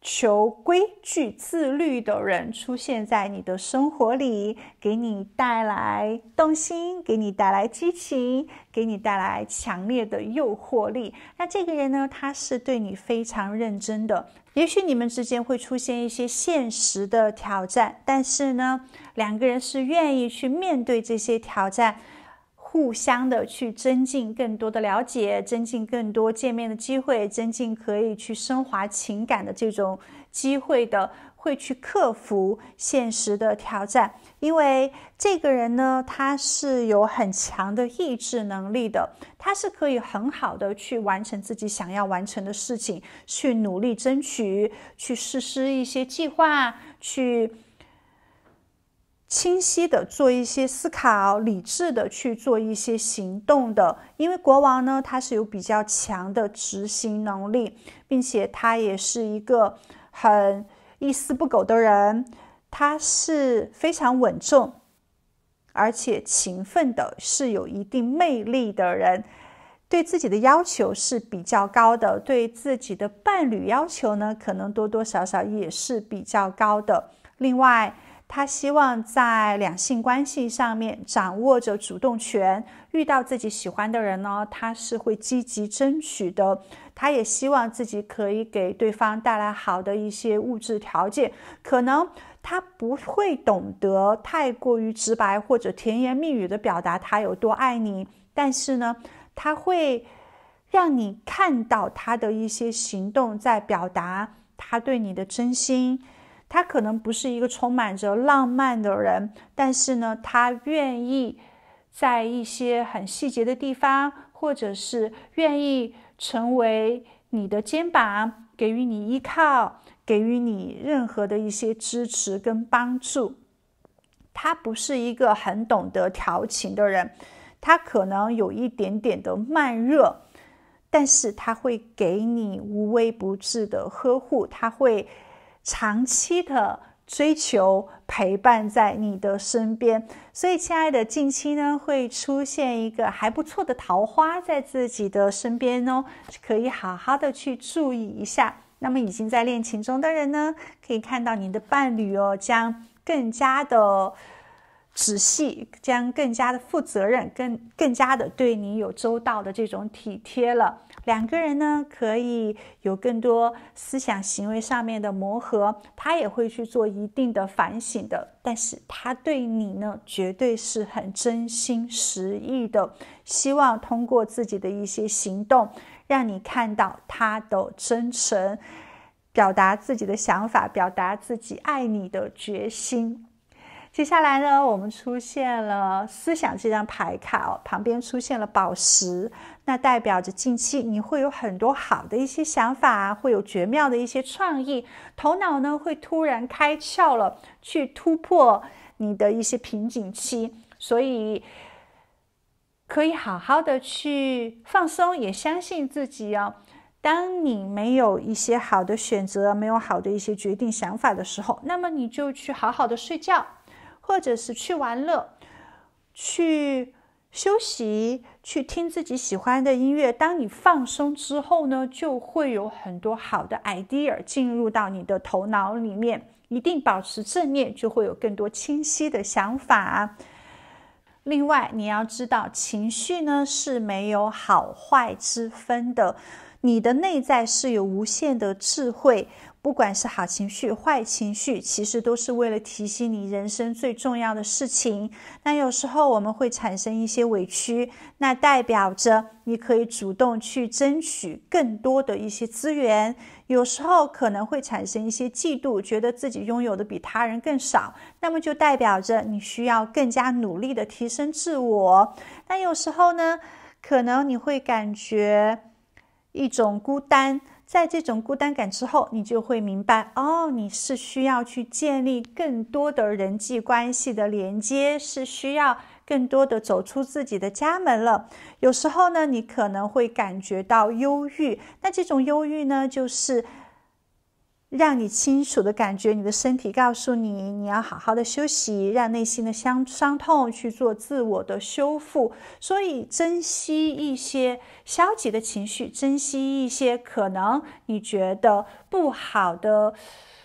求规矩、自律的人出现在你的生活里，给你带来动心，给你带来激情，给你带来强烈的诱惑力。那这个人呢，他是对你非常认真的。也许你们之间会出现一些现实的挑战，但是呢，两个人是愿意去面对这些挑战，互相的去增进更多的了解，增进更多见面的机会，增进可以去升华情感的这种机会的。会去克服现实的挑战，因为这个人呢，他是有很强的意志能力的，他是可以很好的去完成自己想要完成的事情，去努力争取，去实施一些计划，去清晰的做一些思考，理智的去做一些行动的。因为国王呢，他是有比较强的执行能力，并且他也是一个很。一丝不苟的人，他是非常稳重，而且勤奋的，是有一定魅力的人。对自己的要求是比较高的，对自己的伴侣要求呢，可能多多少少也是比较高的。另外，他希望在两性关系上面掌握着主动权，遇到自己喜欢的人呢，他是会积极争取的。他也希望自己可以给对方带来好的一些物质条件。可能他不会懂得太过于直白或者甜言蜜语的表达他有多爱你，但是呢，他会让你看到他的一些行动在表达他对你的真心。他可能不是一个充满着浪漫的人，但是呢，他愿意在一些很细节的地方，或者是愿意成为你的肩膀，给予你依靠，给予你任何的一些支持跟帮助。他不是一个很懂得调情的人，他可能有一点点的慢热，但是他会给你无微不至的呵护，他会。长期的追求陪伴在你的身边，所以亲爱的，近期呢会出现一个还不错的桃花在自己的身边哦，可以好好的去注意一下。那么已经在恋情中的人呢，可以看到你的伴侣哦将更加的仔细，将更加的负责任，更更加的对你有周到的这种体贴了。两个人呢，可以有更多思想、行为上面的磨合，他也会去做一定的反省的。但是他对你呢，绝对是很真心实意的，希望通过自己的一些行动，让你看到他的真诚，表达自己的想法，表达自己爱你的决心。接下来呢，我们出现了思想这张牌卡，哦，旁边出现了宝石，那代表着近期你会有很多好的一些想法，会有绝妙的一些创意，头脑呢会突然开窍了，去突破你的一些瓶颈期，所以可以好好的去放松，也相信自己哦。当你没有一些好的选择，没有好的一些决定想法的时候，那么你就去好好的睡觉。或者是去玩乐、去休息、去听自己喜欢的音乐。当你放松之后呢，就会有很多好的 idea 进入到你的头脑里面。一定保持正念，就会有更多清晰的想法。另外，你要知道，情绪呢是没有好坏之分的。你的内在是有无限的智慧。不管是好情绪、坏情绪，其实都是为了提醒你人生最重要的事情。那有时候我们会产生一些委屈，那代表着你可以主动去争取更多的一些资源。有时候可能会产生一些嫉妒，觉得自己拥有的比他人更少，那么就代表着你需要更加努力的提升自我。那有时候呢，可能你会感觉一种孤单。在这种孤单感之后，你就会明白，哦，你是需要去建立更多的人际关系的连接，是需要更多的走出自己的家门了。有时候呢，你可能会感觉到忧郁，那这种忧郁呢，就是。让你清楚的感觉，你的身体告诉你，你要好好的休息，让内心的伤伤痛去做自我的修复。所以，珍惜一些消极的情绪，珍惜一些可能你觉得不好的、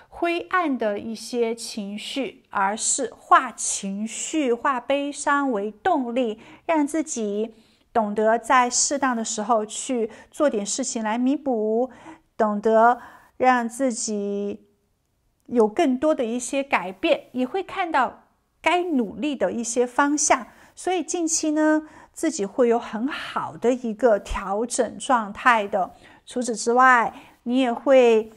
灰暗的一些情绪，而是化情绪、化悲伤为动力，让自己懂得在适当的时候去做点事情来弥补，懂得。让自己有更多的一些改变，也会看到该努力的一些方向。所以近期呢，自己会有很好的一个调整状态的。除此之外，你也会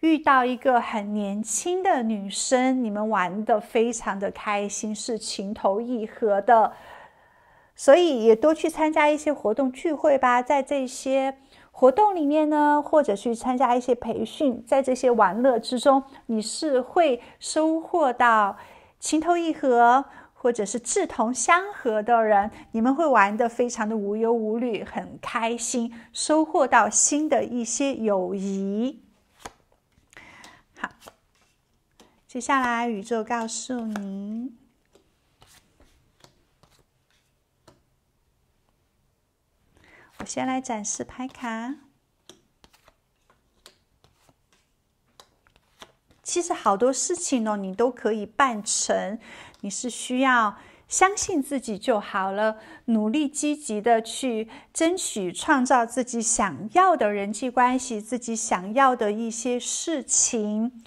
遇到一个很年轻的女生，你们玩的非常的开心，是情投意合的。所以也多去参加一些活动聚会吧，在这些。活动里面呢，或者去参加一些培训，在这些玩乐之中，你是会收获到情投意合，或者是志同相合的人。你们会玩的非常的无忧无虑，很开心，收获到新的一些友谊。好，接下来宇宙告诉你。我先来展示拍卡。其实好多事情呢，你都可以办成。你是需要相信自己就好了，努力积极的去争取，创造自己想要的人际关系，自己想要的一些事情。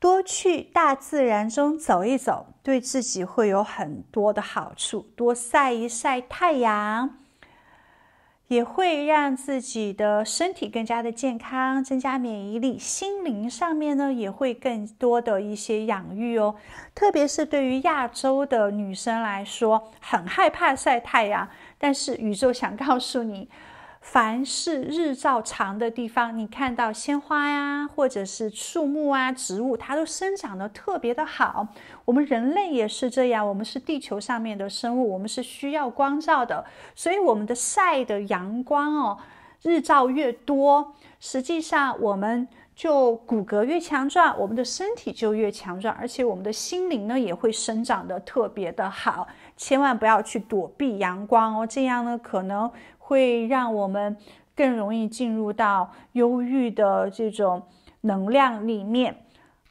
多去大自然中走一走。对自己会有很多的好处，多晒一晒太阳，也会让自己的身体更加的健康，增加免疫力。心灵上面呢，也会更多的一些养育哦。特别是对于亚洲的女生来说，很害怕晒太阳，但是宇宙想告诉你，凡是日照长的地方，你看到鲜花呀，或者是树木啊、植物，它都生长的特别的好。我们人类也是这样，我们是地球上面的生物，我们是需要光照的，所以我们的晒的阳光哦，日照越多，实际上我们就骨骼越强壮，我们的身体就越强壮，而且我们的心灵呢也会生长的特别的好。千万不要去躲避阳光哦，这样呢可能会让我们更容易进入到忧郁的这种能量里面。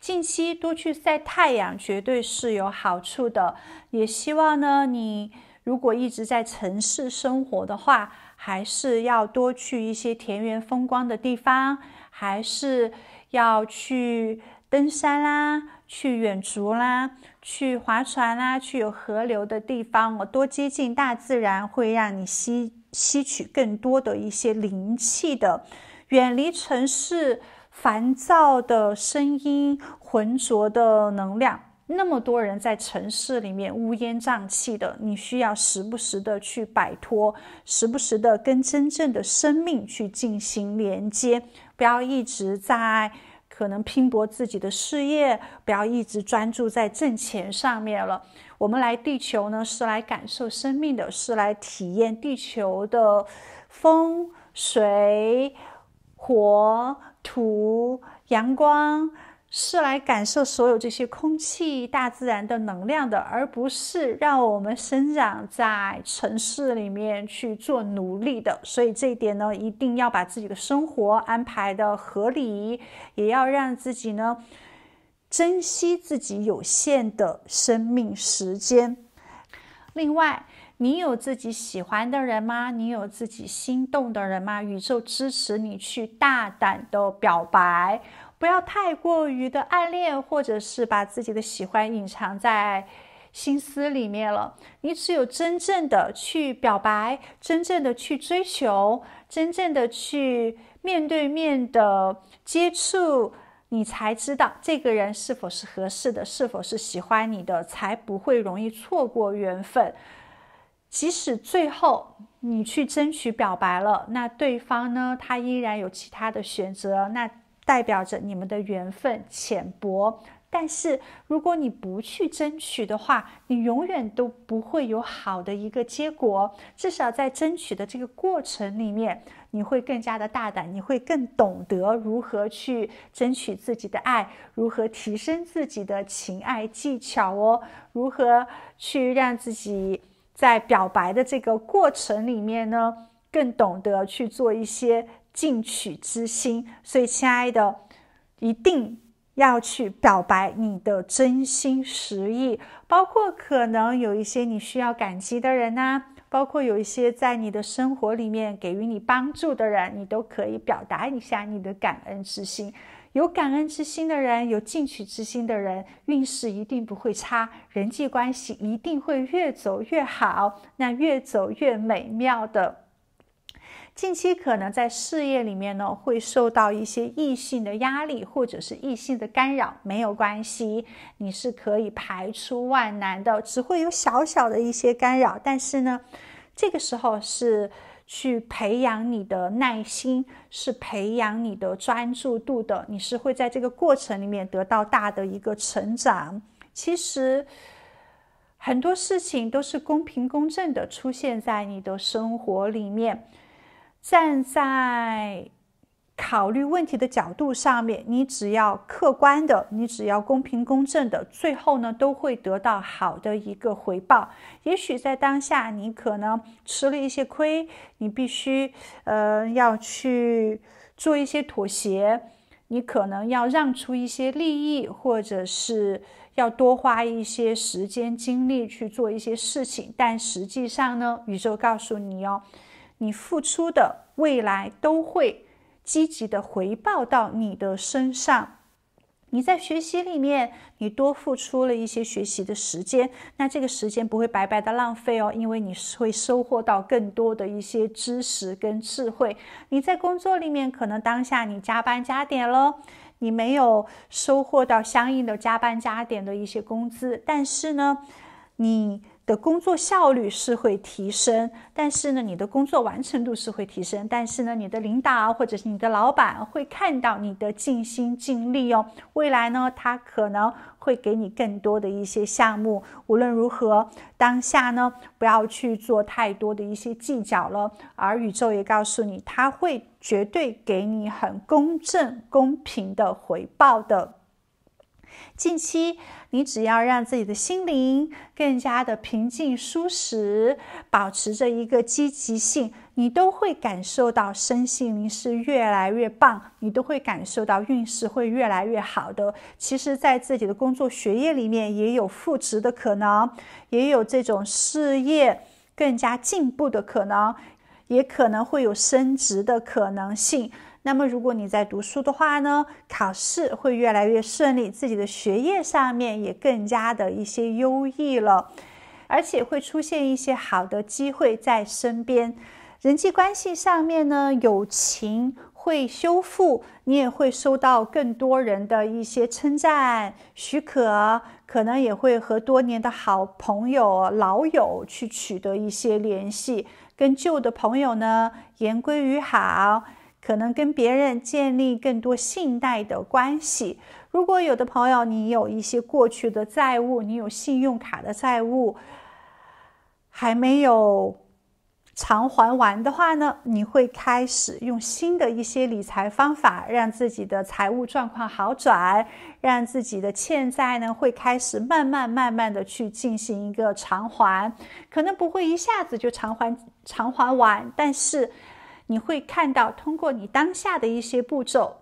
近期多去晒太阳绝对是有好处的，也希望呢，你如果一直在城市生活的话，还是要多去一些田园风光的地方，还是要去登山啦，去远足啦，去划船啦，去有河流的地方，我多接近大自然，会让你吸吸取更多的一些灵气的，远离城市。烦躁的声音，浑浊的能量，那么多人在城市里面乌烟瘴气的，你需要时不时的去摆脱，时不时的跟真正的生命去进行连接，不要一直在可能拼搏自己的事业，不要一直专注在挣钱上面了。我们来地球呢，是来感受生命的，是来体验地球的风、水、火。土、阳光是来感受所有这些空气、大自然的能量的，而不是让我们生长在城市里面去做奴隶的。所以这一点呢，一定要把自己的生活安排的合理，也要让自己呢珍惜自己有限的生命时间。另外，你有自己喜欢的人吗？你有自己心动的人吗？宇宙支持你去大胆的表白，不要太过于的暗恋，或者是把自己的喜欢隐藏在心思里面了。你只有真正的去表白，真正的去追求，真正的去面对面的接触，你才知道这个人是否是合适的，是否是喜欢你的，才不会容易错过缘分。即使最后你去争取表白了，那对方呢？他依然有其他的选择，那代表着你们的缘分浅薄。但是，如果你不去争取的话，你永远都不会有好的一个结果。至少在争取的这个过程里面，你会更加的大胆，你会更懂得如何去争取自己的爱，如何提升自己的情爱技巧哦，如何去让自己。在表白的这个过程里面呢，更懂得去做一些进取之心。所以，亲爱的，一定要去表白你的真心实意。包括可能有一些你需要感激的人呐，包括有一些在你的生活里面给予你帮助的人，你都可以表达一下你的感恩之心。有感恩之心的人，有进取之心的人，运势一定不会差，人际关系一定会越走越好。那越走越美妙的，近期可能在事业里面呢，会受到一些异性的压力，或者是异性的干扰，没有关系，你是可以排除万难的，只会有小小的一些干扰。但是呢，这个时候是。去培养你的耐心，是培养你的专注度的。你是会在这个过程里面得到大的一个成长。其实，很多事情都是公平公正的出现在你的生活里面。站在。考虑问题的角度上面，你只要客观的，你只要公平公正的，最后呢都会得到好的一个回报。也许在当下，你可能吃了一些亏，你必须呃要去做一些妥协，你可能要让出一些利益，或者是要多花一些时间精力去做一些事情。但实际上呢，宇宙告诉你哦，你付出的未来都会。积极的回报到你的身上，你在学习里面，你多付出了一些学习的时间，那这个时间不会白白的浪费哦，因为你会收获到更多的一些知识跟智慧。你在工作里面，可能当下你加班加点喽，你没有收获到相应的加班加点的一些工资，但是呢，你。的工作效率是会提升，但是呢，你的工作完成度是会提升，但是呢，你的领导或者是你的老板会看到你的尽心尽力哦。未来呢，他可能会给你更多的一些项目。无论如何，当下呢，不要去做太多的一些计较了。而宇宙也告诉你，他会绝对给你很公正、公平的回报的。近期，你只要让自己的心灵更加的平静舒适，保持着一个积极性，你都会感受到身心灵是越来越棒，你都会感受到运势会越来越好的。其实，在自己的工作、学业里面，也有复职的可能，也有这种事业更加进步的可能，也可能会有升职的可能性。那么，如果你在读书的话呢，考试会越来越顺利，自己的学业上面也更加的一些优异了，而且会出现一些好的机会在身边。人际关系上面呢，友情会修复，你也会收到更多人的一些称赞、许可，可能也会和多年的好朋友、老友去取得一些联系，跟旧的朋友呢言归于好。可能跟别人建立更多信贷的关系。如果有的朋友，你有一些过去的债务，你有信用卡的债务还没有偿还完的话呢，你会开始用新的一些理财方法，让自己的财务状况好转，让自己的欠债呢会开始慢慢慢慢的去进行一个偿还，可能不会一下子就偿还偿还完，但是。你会看到，通过你当下的一些步骤，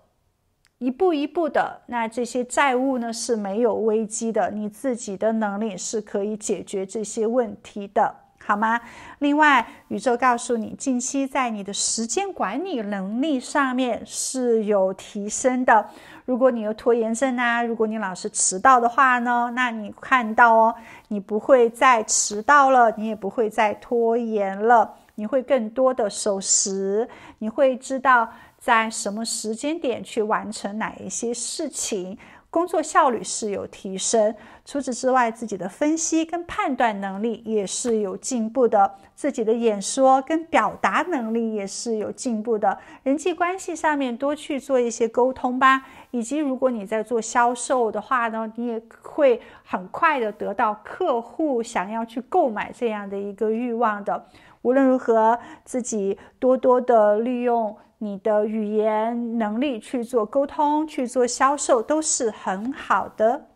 一步一步的，那这些债务呢是没有危机的，你自己的能力是可以解决这些问题的，好吗？另外，宇宙告诉你，近期在你的时间管理能力上面是有提升的。如果你有拖延症啊，如果你老是迟到的话呢，那你看到哦，你不会再迟到了，你也不会再拖延了。你会更多的守时，你会知道在什么时间点去完成哪一些事情，工作效率是有提升。除此之外，自己的分析跟判断能力也是有进步的，自己的演说跟表达能力也是有进步的。人际关系上面多去做一些沟通吧，以及如果你在做销售的话呢，你也会很快的得到客户想要去购买这样的一个欲望的。无论如何，自己多多的利用你的语言能力去做沟通、去做销售，都是很好的。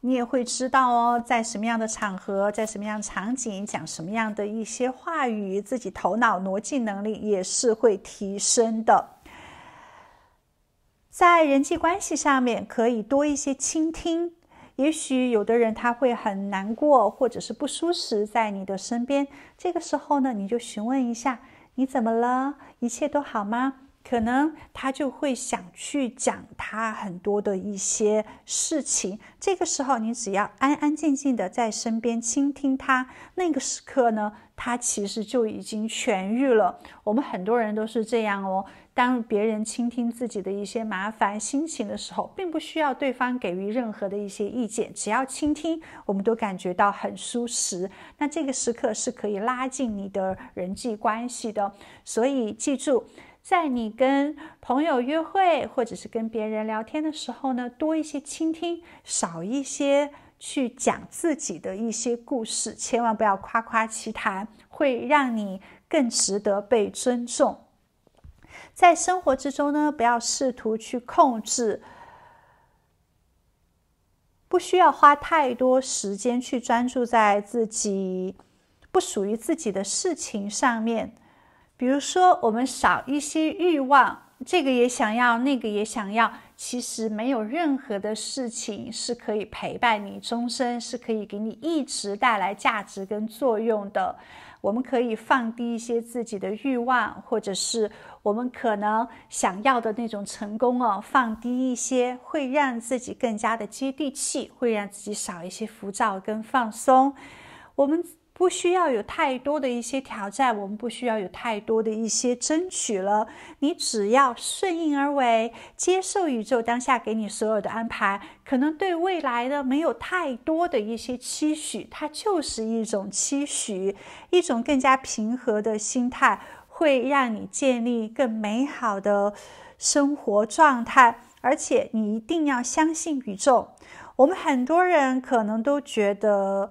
你也会知道哦，在什么样的场合、在什么样场景讲什么样的一些话语，自己头脑逻辑能力也是会提升的。在人际关系上面，可以多一些倾听。也许有的人他会很难过，或者是不舒适在你的身边。这个时候呢，你就询问一下，你怎么了？一切都好吗？可能他就会想去讲他很多的一些事情。这个时候，你只要安安静静的在身边倾听他。那个时刻呢，他其实就已经痊愈了。我们很多人都是这样哦。当别人倾听自己的一些麻烦心情的时候，并不需要对方给予任何的一些意见，只要倾听，我们都感觉到很舒适。那这个时刻是可以拉近你的人际关系的。所以记住，在你跟朋友约会或者是跟别人聊天的时候呢，多一些倾听，少一些去讲自己的一些故事，千万不要夸夸其谈，会让你更值得被尊重。在生活之中呢，不要试图去控制，不需要花太多时间去专注在自己不属于自己的事情上面。比如说，我们少一些欲望，这个也想要，那个也想要，其实没有任何的事情是可以陪伴你终身，是可以给你一直带来价值跟作用的。我们可以放低一些自己的欲望，或者是我们可能想要的那种成功哦，放低一些，会让自己更加的接地气，会让自己少一些浮躁跟放松。我们。不需要有太多的一些挑战，我们不需要有太多的一些争取了。你只要顺应而为，接受宇宙当下给你所有的安排。可能对未来的没有太多的一些期许，它就是一种期许，一种更加平和的心态，会让你建立更美好的生活状态。而且，你一定要相信宇宙。我们很多人可能都觉得。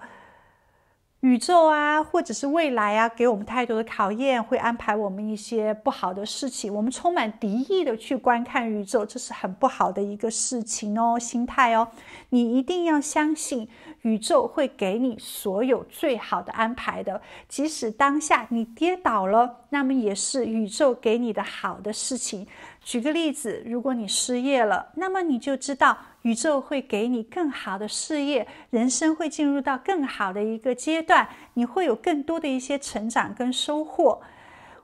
宇宙啊，或者是未来啊，给我们太多的考验，会安排我们一些不好的事情。我们充满敌意的去观看宇宙，这是很不好的一个事情哦，心态哦，你一定要相信宇宙会给你所有最好的安排的。即使当下你跌倒了，那么也是宇宙给你的好的事情。举个例子，如果你失业了，那么你就知道宇宙会给你更好的事业，人生会进入到更好的一个阶段，你会有更多的一些成长跟收获。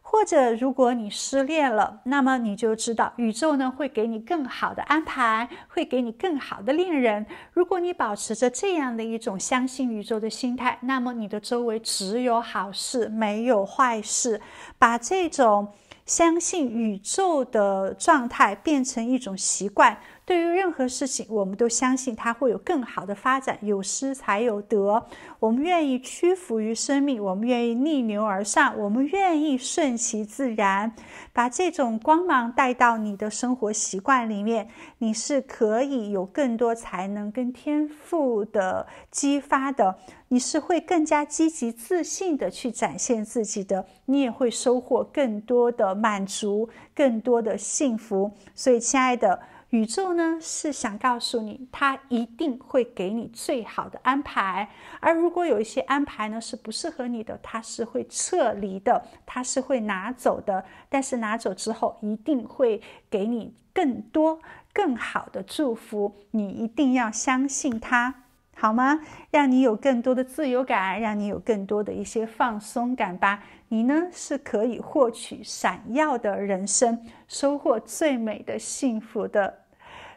或者，如果你失恋了，那么你就知道宇宙呢会给你更好的安排，会给你更好的恋人。如果你保持着这样的一种相信宇宙的心态，那么你的周围只有好事，没有坏事。把这种。相信宇宙的状态变成一种习惯。对于任何事情，我们都相信它会有更好的发展。有失才有得，我们愿意屈服于生命，我们愿意逆流而上，我们愿意顺其自然。把这种光芒带到你的生活习惯里面，你是可以有更多才能跟天赋的激发的。你是会更加积极自信的去展现自己的，你也会收获更多的满足，更多的幸福。所以，亲爱的。宇宙呢是想告诉你，它一定会给你最好的安排。而如果有一些安排呢是不适合你的，它是会撤离的，它是会拿走的。但是拿走之后，一定会给你更多、更好的祝福。你一定要相信它，好吗？让你有更多的自由感，让你有更多的一些放松感吧。你呢是可以获取闪耀的人生，收获最美的幸福的。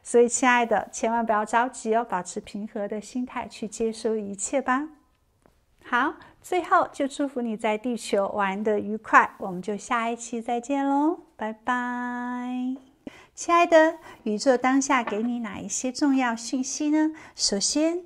所以，亲爱的，千万不要着急哦，保持平和的心态去接收一切吧。好，最后就祝福你在地球玩的愉快，我们就下一期再见喽，拜拜。亲爱的，宇宙当下给你哪一些重要讯息呢？首先。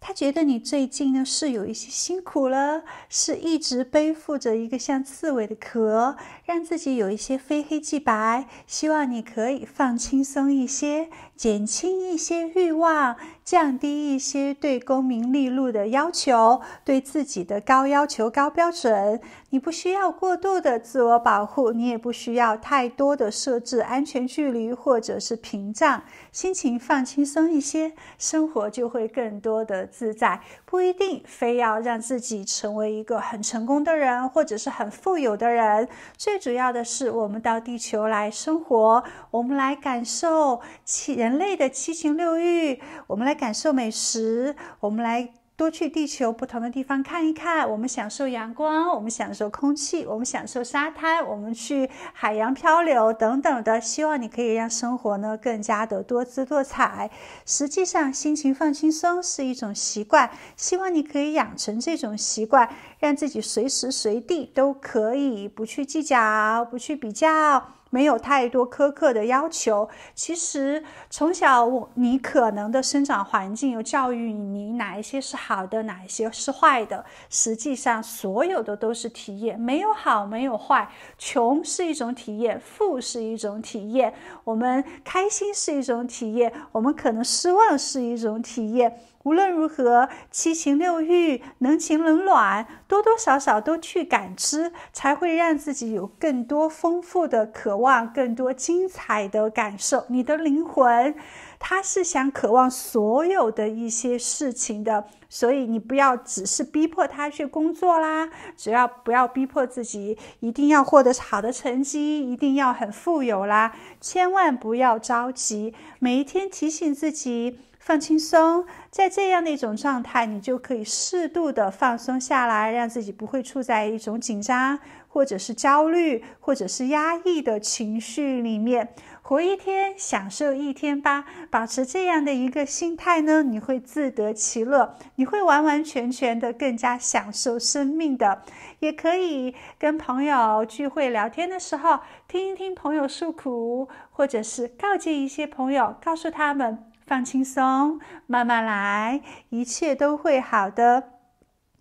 他觉得你最近呢是有一些辛苦了，是一直背负着一个像刺猬的壳，让自己有一些非黑即白。希望你可以放轻松一些，减轻一些欲望。降低一些对功名利禄的要求，对自己的高要求、高标准，你不需要过度的自我保护，你也不需要太多的设置安全距离或者是屏障，心情放轻松一些，生活就会更多的自在。不一定非要让自己成为一个很成功的人，或者是很富有的人。最主要的是，我们到地球来生活，我们来感受七人类的七情六欲，我们来。感受美食，我们来多去地球不同的地方看一看。我们享受阳光，我们享受空气，我们享受沙滩，我们去海洋漂流等等的。希望你可以让生活呢更加的多姿多彩。实际上，心情放轻松是一种习惯，希望你可以养成这种习惯，让自己随时随地都可以不去计较，不去比较。没有太多苛刻的要求。其实从小，我你可能的生长环境、有教育你哪一些是好的，哪一些是坏的。实际上，所有的都是体验，没有好，没有坏。穷是一种体验，富是一种体验。我们开心是一种体验，我们可能失望是一种体验。无论如何，七情六欲、能情冷暖，多多少少都去感知，才会让自己有更多丰富的渴望，更多精彩的感受。你的灵魂，他是想渴望所有的一些事情的，所以你不要只是逼迫他去工作啦，只要不要逼迫自己一定要获得好的成绩，一定要很富有啦，千万不要着急，每一天提醒自己。放轻松，在这样的一种状态，你就可以适度的放松下来，让自己不会处在一种紧张或者是焦虑或者是压抑的情绪里面。活一天，享受一天吧。保持这样的一个心态呢，你会自得其乐，你会完完全全的更加享受生命的。也可以跟朋友聚会聊天的时候，听一听朋友诉苦，或者是告诫一些朋友，告诉他们。放轻松，慢慢来，一切都会好的。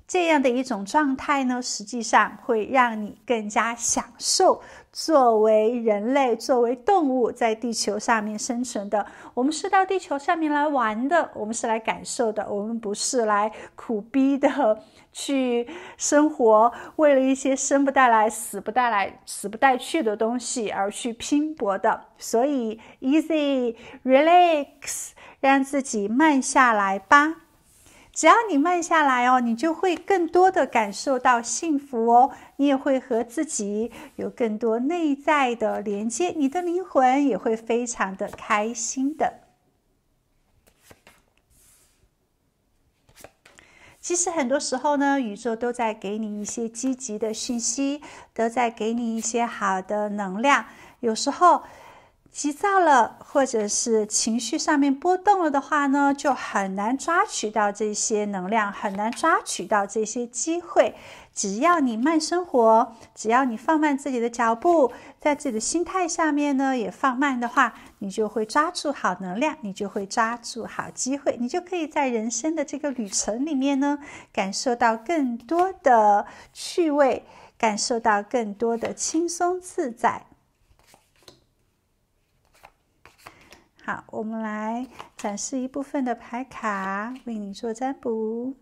这样的一种状态呢，实际上会让你更加享受作为人类、作为动物在地球上面生存的。我们是到地球上面来玩的，我们是来感受的，我们不是来苦逼的去生活，为了一些生不带来、死不带来、死不带去的东西而去拼搏的。所以，easy relax。让自己慢下来吧，只要你慢下来哦，你就会更多的感受到幸福哦，你也会和自己有更多内在的连接，你的灵魂也会非常的开心的。其实很多时候呢，宇宙都在给你一些积极的讯息，都在给你一些好的能量，有时候。急躁了，或者是情绪上面波动了的话呢，就很难抓取到这些能量，很难抓取到这些机会。只要你慢生活，只要你放慢自己的脚步，在自己的心态下面呢也放慢的话，你就会抓住好能量，你就会抓住好机会，你就可以在人生的这个旅程里面呢，感受到更多的趣味，感受到更多的轻松自在。好，我们来展示一部分的牌卡，为你做占卜。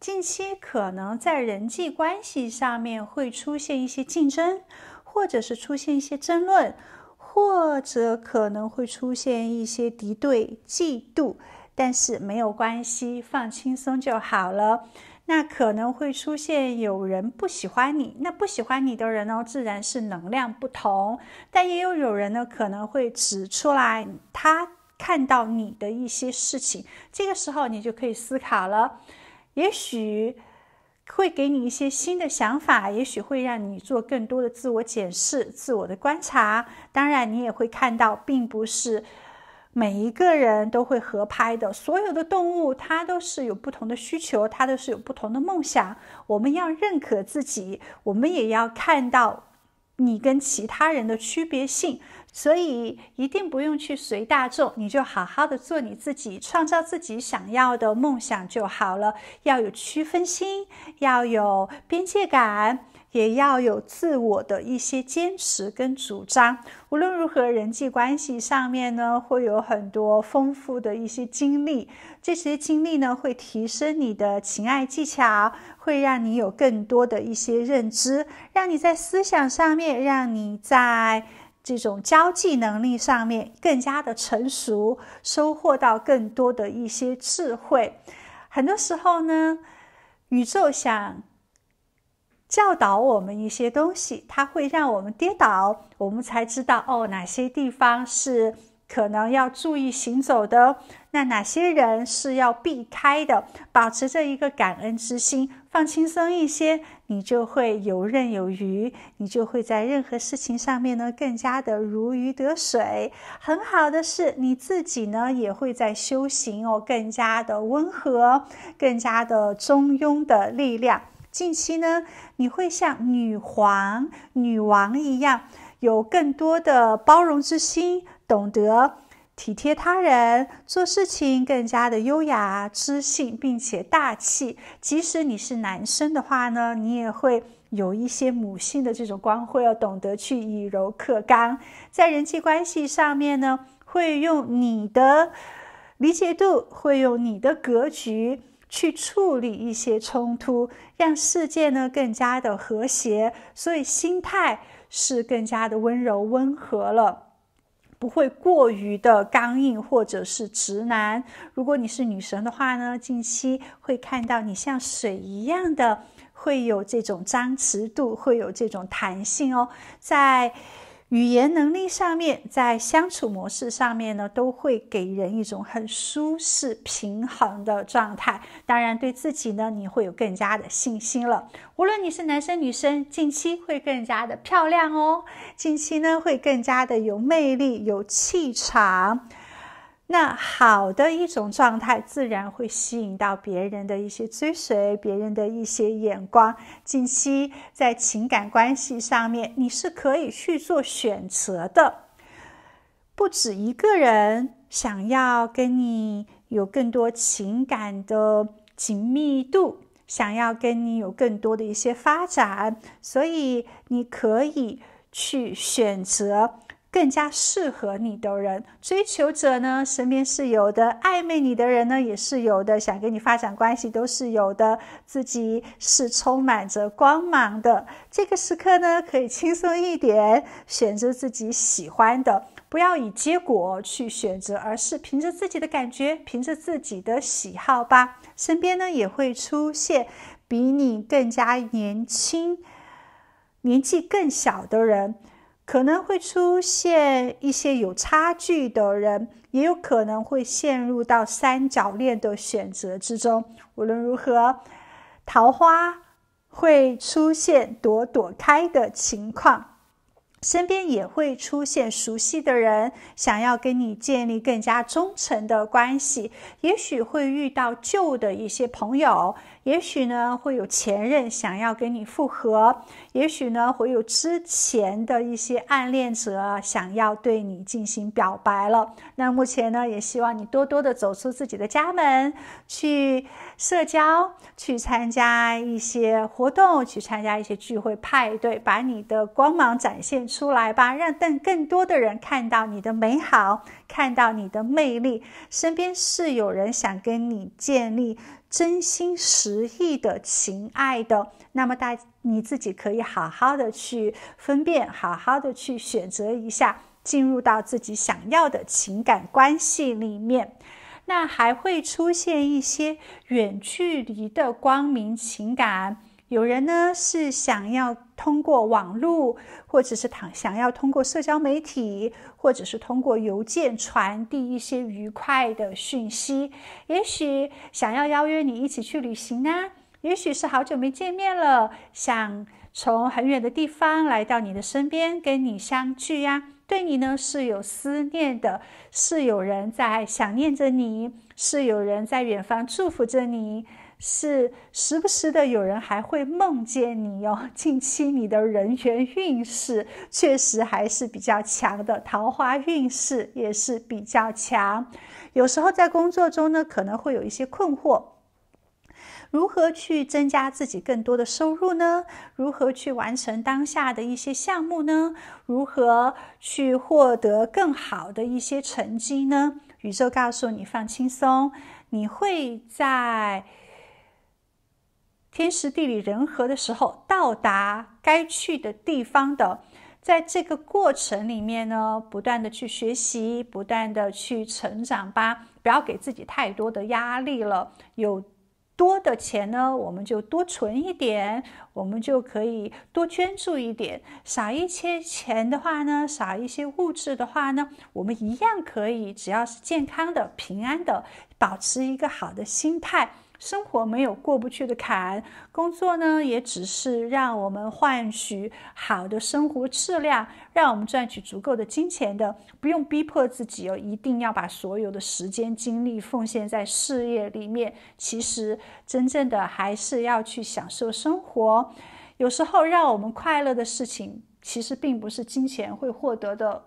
近期可能在人际关系上面会出现一些竞争，或者是出现一些争论，或者可能会出现一些敌对、嫉妒，但是没有关系，放轻松就好了。那可能会出现有人不喜欢你，那不喜欢你的人呢，自然是能量不同。但也有有人呢，可能会指出来，他看到你的一些事情，这个时候你就可以思考了，也许会给你一些新的想法，也许会让你做更多的自我检视、自我的观察。当然，你也会看到，并不是。每一个人都会合拍的，所有的动物它都是有不同的需求，它都是有不同的梦想。我们要认可自己，我们也要看到你跟其他人的区别性，所以一定不用去随大众，你就好好的做你自己，创造自己想要的梦想就好了。要有区分心，要有边界感。也要有自我的一些坚持跟主张。无论如何，人际关系上面呢，会有很多丰富的一些经历。这些经历呢，会提升你的情爱技巧，会让你有更多的一些认知，让你在思想上面，让你在这种交际能力上面更加的成熟，收获到更多的一些智慧。很多时候呢，宇宙想。教导我们一些东西，它会让我们跌倒，我们才知道哦哪些地方是可能要注意行走的，那哪些人是要避开的。保持着一个感恩之心，放轻松一些，你就会游刃有余，你就会在任何事情上面呢更加的如鱼得水。很好的是，你自己呢也会在修行哦，更加的温和，更加的中庸的力量。近期呢，你会像女皇、女王一样，有更多的包容之心，懂得体贴他人，做事情更加的优雅、知性，并且大气。即使你是男生的话呢，你也会有一些母性的这种光辉，要懂得去以柔克刚。在人际关系上面呢，会用你的理解度，会用你的格局。去处理一些冲突，让世界呢更加的和谐，所以心态是更加的温柔温和了，不会过于的刚硬或者是直男。如果你是女神的话呢，近期会看到你像水一样的，会有这种张弛度，会有这种弹性哦，在。语言能力上面，在相处模式上面呢，都会给人一种很舒适、平衡的状态。当然，对自己呢，你会有更加的信心了。无论你是男生女生，近期会更加的漂亮哦。近期呢，会更加的有魅力、有气场。那好的一种状态，自然会吸引到别人的一些追随，别人的一些眼光。近期在情感关系上面，你是可以去做选择的，不止一个人想要跟你有更多情感的紧密度，想要跟你有更多的一些发展，所以你可以去选择。更加适合你的人，追求者呢，身边是有的；暧昧你的人呢，也是有的；想跟你发展关系都是有的。自己是充满着光芒的，这个时刻呢，可以轻松一点，选择自己喜欢的，不要以结果去选择，而是凭着自己的感觉，凭着自己的喜好吧。身边呢，也会出现比你更加年轻、年纪更小的人。可能会出现一些有差距的人，也有可能会陷入到三角恋的选择之中。无论如何，桃花会出现朵朵开的情况，身边也会出现熟悉的人想要跟你建立更加忠诚的关系，也许会遇到旧的一些朋友。也许呢会有前任想要跟你复合，也许呢会有之前的一些暗恋者想要对你进行表白了。那目前呢也希望你多多的走出自己的家门，去社交，去参加一些活动，去参加一些聚会派对，把你的光芒展现出来吧，让更更多的人看到你的美好，看到你的魅力。身边是有人想跟你建立。真心实意的情爱的，那么大你自己可以好好的去分辨，好好的去选择一下，进入到自己想要的情感关系里面。那还会出现一些远距离的光明情感。有人呢是想要通过网络，或者是躺想要通过社交媒体，或者是通过邮件传递一些愉快的讯息。也许想要邀约你一起去旅行啊，也许是好久没见面了，想从很远的地方来到你的身边跟你相聚呀。对你呢是有思念的，是有人在想念着你，是有人在远方祝福着你。是时不时的，有人还会梦见你哟。近期你的人缘运势确实还是比较强的，桃花运势也是比较强。有时候在工作中呢，可能会有一些困惑：如何去增加自己更多的收入呢？如何去完成当下的一些项目呢？如何去获得更好的一些成绩呢？宇宙告诉你：放轻松，你会在。天时地利人和的时候，到达该去的地方的，在这个过程里面呢，不断的去学习，不断的去成长吧，不要给自己太多的压力了。有多的钱呢，我们就多存一点，我们就可以多捐助一点。少一些钱的话呢，少一些物质的话呢，我们一样可以，只要是健康的、平安的，保持一个好的心态。生活没有过不去的坎，工作呢，也只是让我们换取好的生活质量，让我们赚取足够的金钱的，不用逼迫自己哦，一定要把所有的时间精力奉献在事业里面。其实，真正的还是要去享受生活。有时候，让我们快乐的事情，其实并不是金钱会获得的。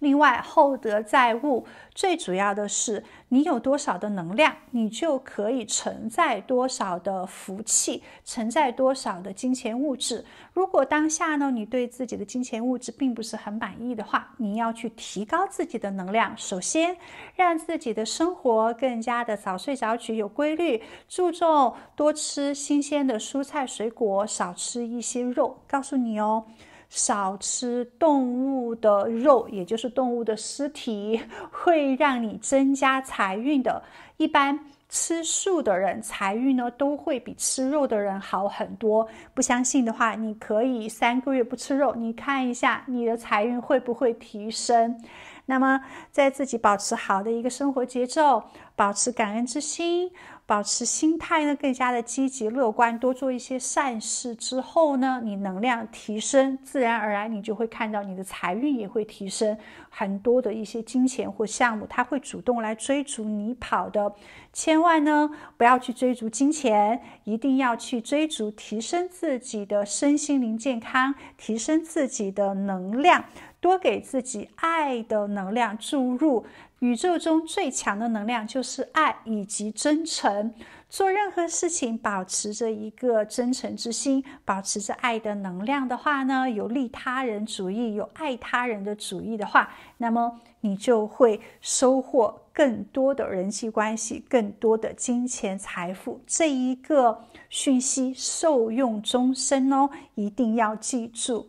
另外，厚德载物，最主要的是你有多少的能量，你就可以承载多少的福气，承载多少的金钱物质。如果当下呢，你对自己的金钱物质并不是很满意的话，你要去提高自己的能量。首先，让自己的生活更加的早睡早起，有规律，注重多吃新鲜的蔬菜水果，少吃一些肉。告诉你哦。少吃动物的肉，也就是动物的尸体，会让你增加财运的。一般吃素的人，财运呢都会比吃肉的人好很多。不相信的话，你可以三个月不吃肉，你看一下你的财运会不会提升。那么，在自己保持好的一个生活节奏，保持感恩之心。保持心态呢，更加的积极乐观，多做一些善事之后呢，你能量提升，自然而然你就会看到你的财运也会提升，很多的一些金钱或项目，它会主动来追逐你跑的。千万呢，不要去追逐金钱，一定要去追逐提升自己的身心灵健康，提升自己的能量，多给自己爱的能量注入。宇宙中最强的能量就是爱以及真诚。做任何事情，保持着一个真诚之心，保持着爱的能量的话呢，有利他人主义，有爱他人的主义的话，那么你就会收获更多的人际关系，更多的金钱财富。这一个讯息受用终生哦，一定要记住。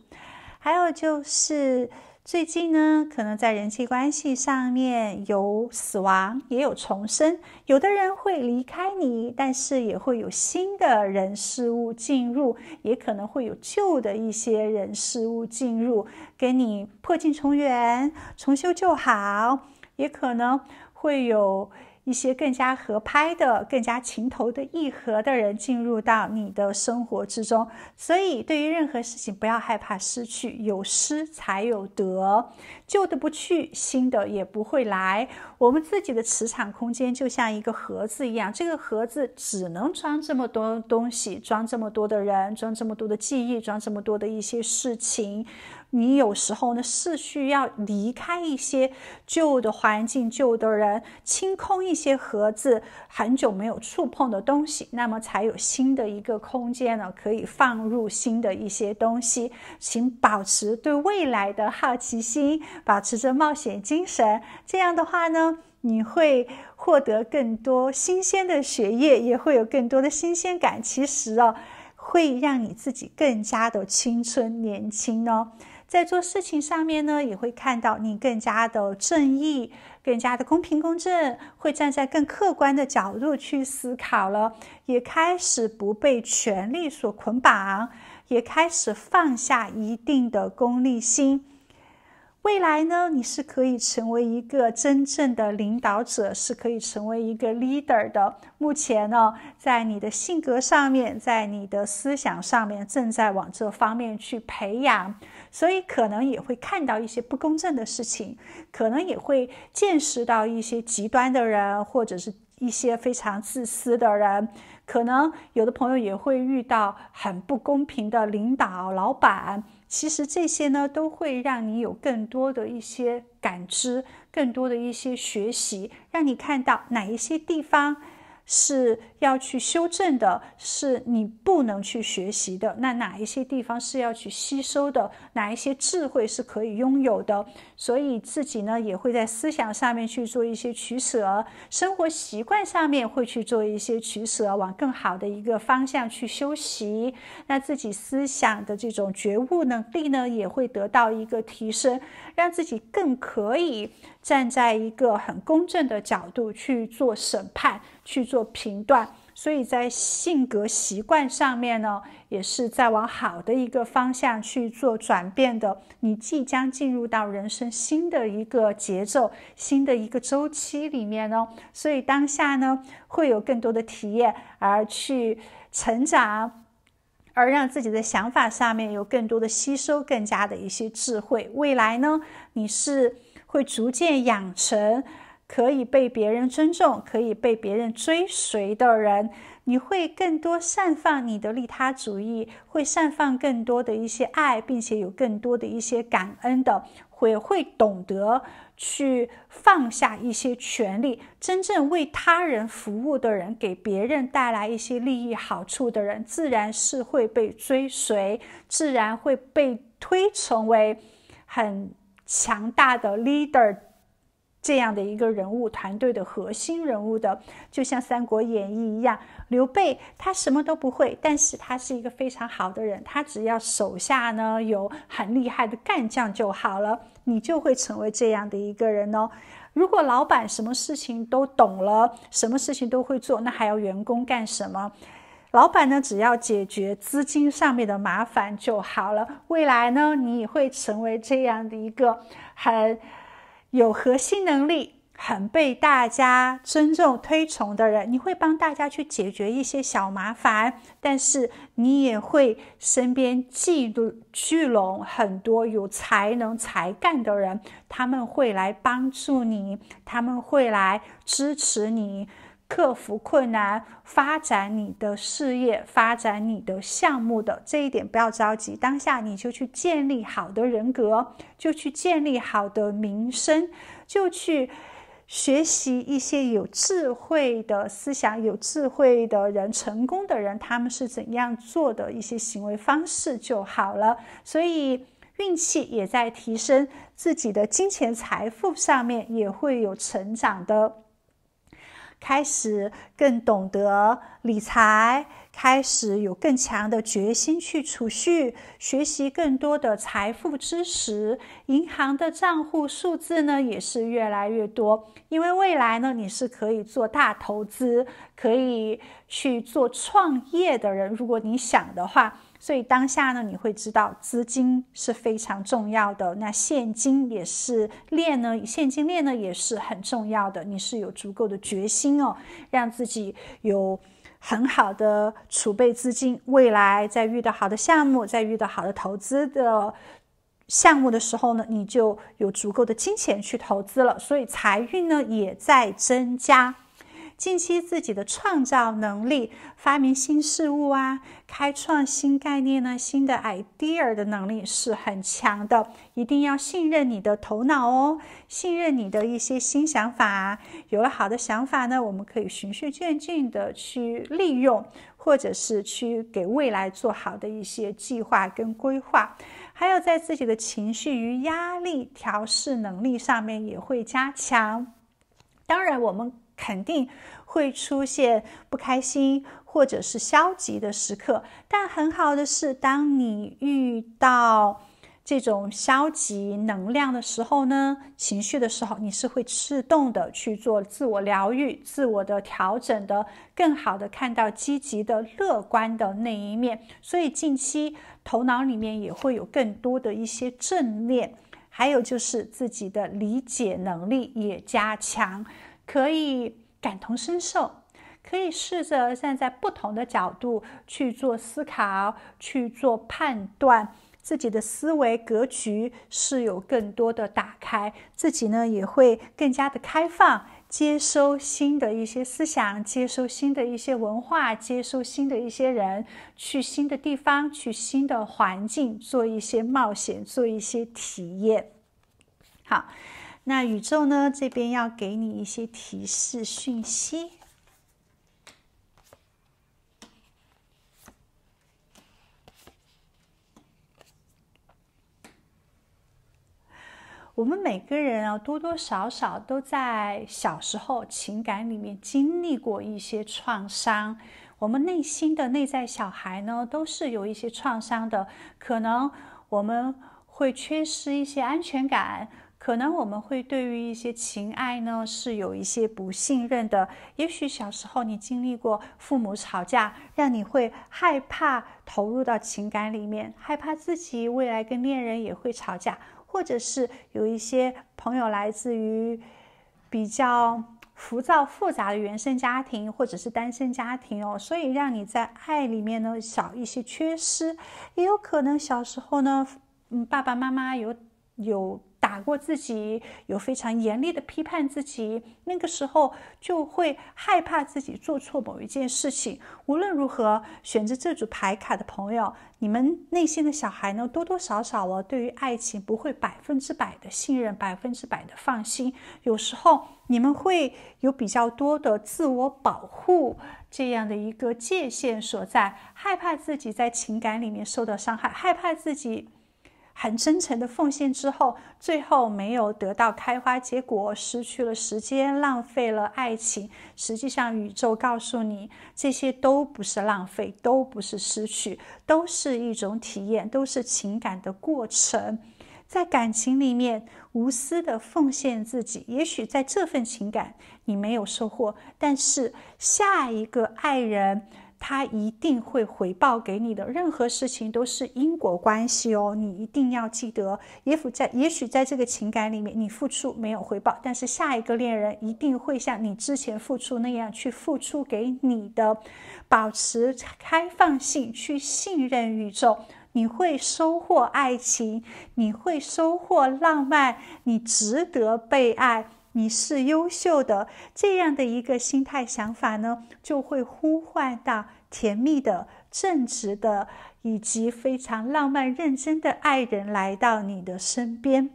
还有就是。最近呢，可能在人际关系上面有死亡，也有重生。有的人会离开你，但是也会有新的人事物进入，也可能会有旧的一些人事物进入，给你破镜重圆、重修旧好，也可能会有。一些更加合拍的、更加情投的、意合的人进入到你的生活之中，所以对于任何事情，不要害怕失去，有失才有得。旧的不去，新的也不会来。我们自己的磁场空间就像一个盒子一样，这个盒子只能装这么多东西，装这么多的人，装这么多的记忆，装这么多的一些事情。你有时候呢是需要离开一些旧的环境、旧的人，清空一些盒子很久没有触碰的东西，那么才有新的一个空间呢，可以放入新的一些东西。请保持对未来的好奇心，保持着冒险精神，这样的话呢，你会获得更多新鲜的血液，也会有更多的新鲜感。其实哦，会让你自己更加的青春年轻哦。在做事情上面呢，也会看到你更加的正义，更加的公平公正，会站在更客观的角度去思考了，也开始不被权力所捆绑，也开始放下一定的功利心。未来呢，你是可以成为一个真正的领导者，是可以成为一个 leader 的。目前呢，在你的性格上面，在你的思想上面，正在往这方面去培养。所以可能也会看到一些不公正的事情，可能也会见识到一些极端的人或者是一些非常自私的人，可能有的朋友也会遇到很不公平的领导、老板。其实这些呢，都会让你有更多的一些感知，更多的一些学习，让你看到哪一些地方。是要去修正的，是你不能去学习的。那哪一些地方是要去吸收的？哪一些智慧是可以拥有的？所以自己呢，也会在思想上面去做一些取舍，生活习惯上面会去做一些取舍，往更好的一个方向去修习。那自己思想的这种觉悟能力呢，也会得到一个提升，让自己更可以。站在一个很公正的角度去做审判、去做评断，所以在性格习惯上面呢，也是在往好的一个方向去做转变的。你即将进入到人生新的一个节奏、新的一个周期里面呢，所以当下呢会有更多的体验，而去成长，而让自己的想法上面有更多的吸收，更加的一些智慧。未来呢，你是。会逐渐养成可以被别人尊重、可以被别人追随的人。你会更多散放你的利他主义，会散放更多的一些爱，并且有更多的一些感恩的，会会懂得去放下一些权利，真正为他人服务的人，给别人带来一些利益好处的人，自然是会被追随，自然会被推崇为很。强大的 leader，这样的一个人物，团队的核心人物的，就像《三国演义》一样，刘备他什么都不会，但是他是一个非常好的人，他只要手下呢有很厉害的干将就好了，你就会成为这样的一个人哦。如果老板什么事情都懂了，什么事情都会做，那还要员工干什么？老板呢，只要解决资金上面的麻烦就好了。未来呢，你也会成为这样的一个很有核心能力、很被大家尊重推崇的人。你会帮大家去解决一些小麻烦，但是你也会身边聚聚拢很多有才能、才干的人，他们会来帮助你，他们会来支持你。克服困难，发展你的事业，发展你的项目的这一点不要着急，当下你就去建立好的人格，就去建立好的名声，就去学习一些有智慧的思想，有智慧的人，成功的人，他们是怎样做的一些行为方式就好了。所以运气也在提升自己的金钱财富上面也会有成长的。开始更懂得理财，开始有更强的决心去储蓄，学习更多的财富知识，银行的账户数字呢也是越来越多。因为未来呢，你是可以做大投资，可以去做创业的人，如果你想的话。所以当下呢，你会知道资金是非常重要的，那现金也是链呢，现金链呢也是很重要的。你是有足够的决心哦，让自己有很好的储备资金，未来在遇到好的项目，在遇到好的投资的项目的时候呢，你就有足够的金钱去投资了。所以财运呢也在增加。近期自己的创造能力、发明新事物啊、开创新概念呢、新的 idea 的能力是很强的，一定要信任你的头脑哦，信任你的一些新想法。有了好的想法呢，我们可以循序渐进的去利用，或者是去给未来做好的一些计划跟规划。还有在自己的情绪与压力调试能力上面也会加强。当然我们。肯定会出现不开心或者是消极的时刻，但很好的是，当你遇到这种消极能量的时候呢，情绪的时候，你是会自动的去做自我疗愈、自我的调整的，更好的看到积极的、乐观的那一面。所以近期头脑里面也会有更多的一些正念，还有就是自己的理解能力也加强。可以感同身受，可以试着站在不同的角度去做思考、去做判断，自己的思维格局是有更多的打开，自己呢也会更加的开放，接收新的一些思想，接收新的一些文化，接收新的一些人，去新的地方，去新的环境，做一些冒险，做一些体验。好。那宇宙呢？这边要给你一些提示讯息。我们每个人啊，多多少少都在小时候情感里面经历过一些创伤。我们内心的内在小孩呢，都是有一些创伤的。可能我们会缺失一些安全感。可能我们会对于一些情爱呢，是有一些不信任的。也许小时候你经历过父母吵架，让你会害怕投入到情感里面，害怕自己未来跟恋人也会吵架，或者是有一些朋友来自于比较浮躁复杂的原生家庭，或者是单身家庭哦，所以让你在爱里面呢少一些缺失。也有可能小时候呢，嗯，爸爸妈妈有有。打过自己，有非常严厉的批判自己，那个时候就会害怕自己做错某一件事情。无论如何选择这组牌卡的朋友，你们内心的小孩呢，多多少少哦，对于爱情不会百分之百的信任，百分之百的放心。有时候你们会有比较多的自我保护这样的一个界限所在，害怕自己在情感里面受到伤害，害怕自己。很真诚的奉献之后，最后没有得到开花结果，失去了时间，浪费了爱情。实际上，宇宙告诉你，这些都不是浪费，都不是失去，都是一种体验，都是情感的过程。在感情里面，无私的奉献自己，也许在这份情感你没有收获，但是下一个爱人。他一定会回报给你的，任何事情都是因果关系哦，你一定要记得。也许在，也许在这个情感里面，你付出没有回报，但是下一个恋人一定会像你之前付出那样去付出给你的，保持开放性，去信任宇宙，你会收获爱情，你会收获浪漫，你值得被爱。你是优秀的，这样的一个心态想法呢，就会呼唤到甜蜜的、正直的以及非常浪漫、认真的爱人来到你的身边。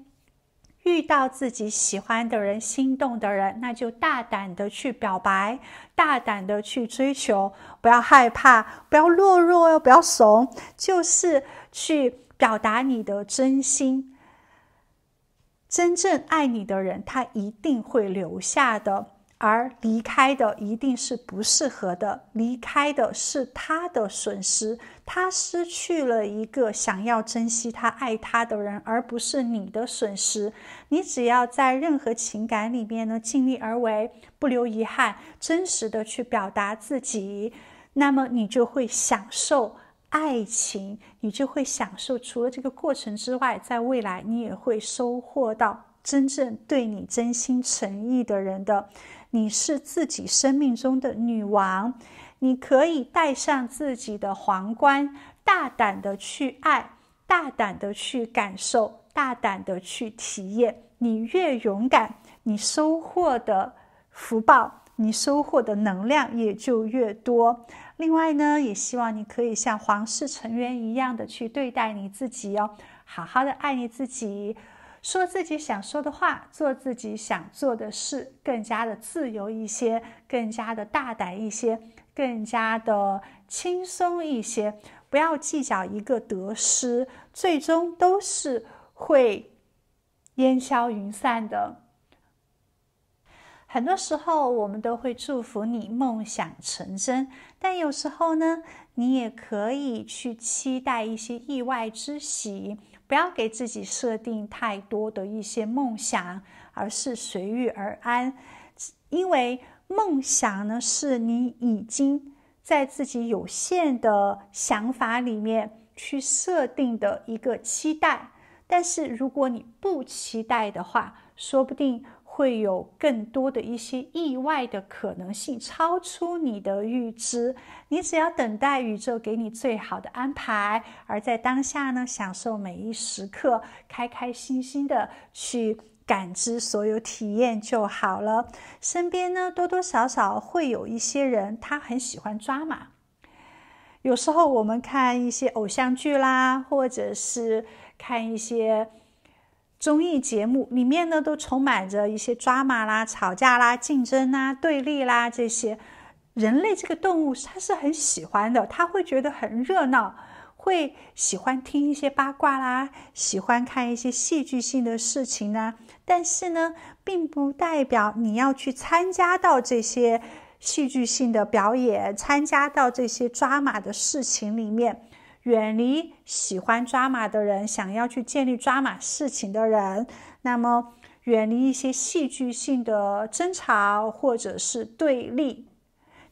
遇到自己喜欢的人、心动的人，那就大胆的去表白，大胆的去追求，不要害怕，不要懦弱哟，不要怂，就是去表达你的真心。真正爱你的人，他一定会留下的，而离开的一定是不适合的。离开的是他的损失，他失去了一个想要珍惜他、爱他的人，而不是你的损失。你只要在任何情感里面呢尽力而为，不留遗憾，真实的去表达自己，那么你就会享受。爱情，你就会享受；除了这个过程之外，在未来，你也会收获到真正对你真心诚意的人的。你是自己生命中的女王，你可以戴上自己的皇冠，大胆的去爱，大胆的去感受，大胆的去体验。你越勇敢，你收获的福报，你收获的能量也就越多。另外呢，也希望你可以像皇室成员一样的去对待你自己哦，好好的爱你自己，说自己想说的话，做自己想做的事，更加的自由一些，更加的大胆一些，更加的轻松一些，不要计较一个得失，最终都是会烟消云散的。很多时候，我们都会祝福你梦想成真。但有时候呢，你也可以去期待一些意外之喜。不要给自己设定太多的一些梦想，而是随遇而安。因为梦想呢，是你已经在自己有限的想法里面去设定的一个期待。但是如果你不期待的话，说不定。会有更多的一些意外的可能性，超出你的预知。你只要等待宇宙给你最好的安排，而在当下呢，享受每一时刻，开开心心的去感知所有体验就好了。身边呢，多多少少会有一些人，他很喜欢抓马。有时候我们看一些偶像剧啦，或者是看一些。综艺节目里面呢，都充满着一些抓马啦、吵架啦、竞争啦、对立啦这些。人类这个动物，它是很喜欢的，它会觉得很热闹，会喜欢听一些八卦啦，喜欢看一些戏剧性的事情呢。但是呢，并不代表你要去参加到这些戏剧性的表演，参加到这些抓马的事情里面。远离喜欢抓马的人，想要去建立抓马事情的人，那么远离一些戏剧性的争吵或者是对立。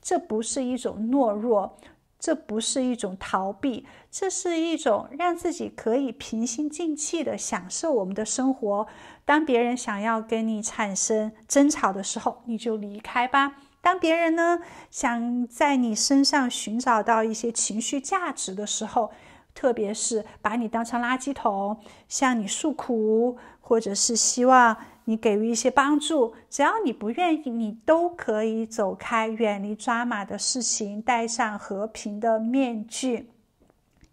这不是一种懦弱，这不是一种逃避，这是一种让自己可以平心静气的享受我们的生活。当别人想要跟你产生争吵的时候，你就离开吧。当别人呢想在你身上寻找到一些情绪价值的时候，特别是把你当成垃圾桶，向你诉苦，或者是希望你给予一些帮助，只要你不愿意，你都可以走开，远离抓马的事情，戴上和平的面具，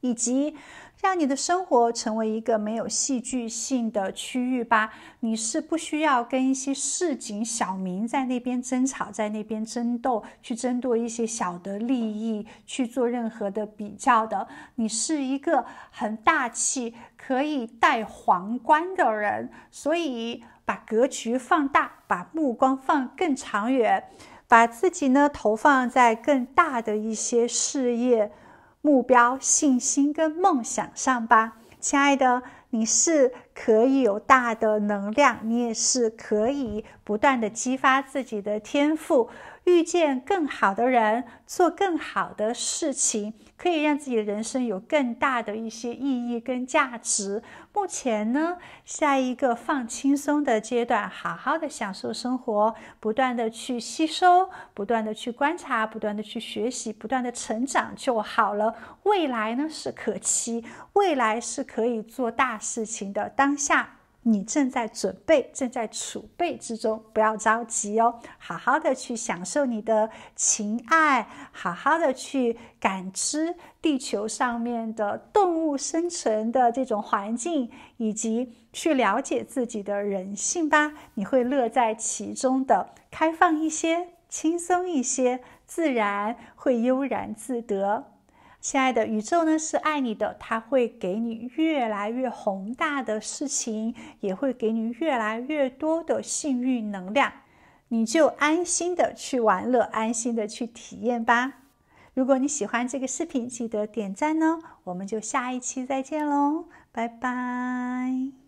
以及。让你的生活成为一个没有戏剧性的区域吧。你是不需要跟一些市井小民在那边争吵，在那边争斗，去争夺一些小的利益，去做任何的比较的。你是一个很大气，可以戴皇冠的人，所以把格局放大，把目光放更长远，把自己呢投放在更大的一些事业。目标、信心跟梦想上吧，亲爱的，你是可以有大的能量，你也是可以不断的激发自己的天赋，遇见更好的人，做更好的事情。可以让自己的人生有更大的一些意义跟价值。目前呢，下一个放轻松的阶段，好好的享受生活，不断的去吸收，不断的去观察，不断的去学习，不断的成长就好了。未来呢是可期，未来是可以做大事情的。当下。你正在准备，正在储备之中，不要着急哦。好好的去享受你的情爱，好好的去感知地球上面的动物生存的这种环境，以及去了解自己的人性吧。你会乐在其中的，开放一些，轻松一些，自然会悠然自得。亲爱的，宇宙呢是爱你的，它会给你越来越宏大的事情，也会给你越来越多的幸运能量，你就安心的去玩乐，安心的去体验吧。如果你喜欢这个视频，记得点赞哦。我们就下一期再见喽，拜拜。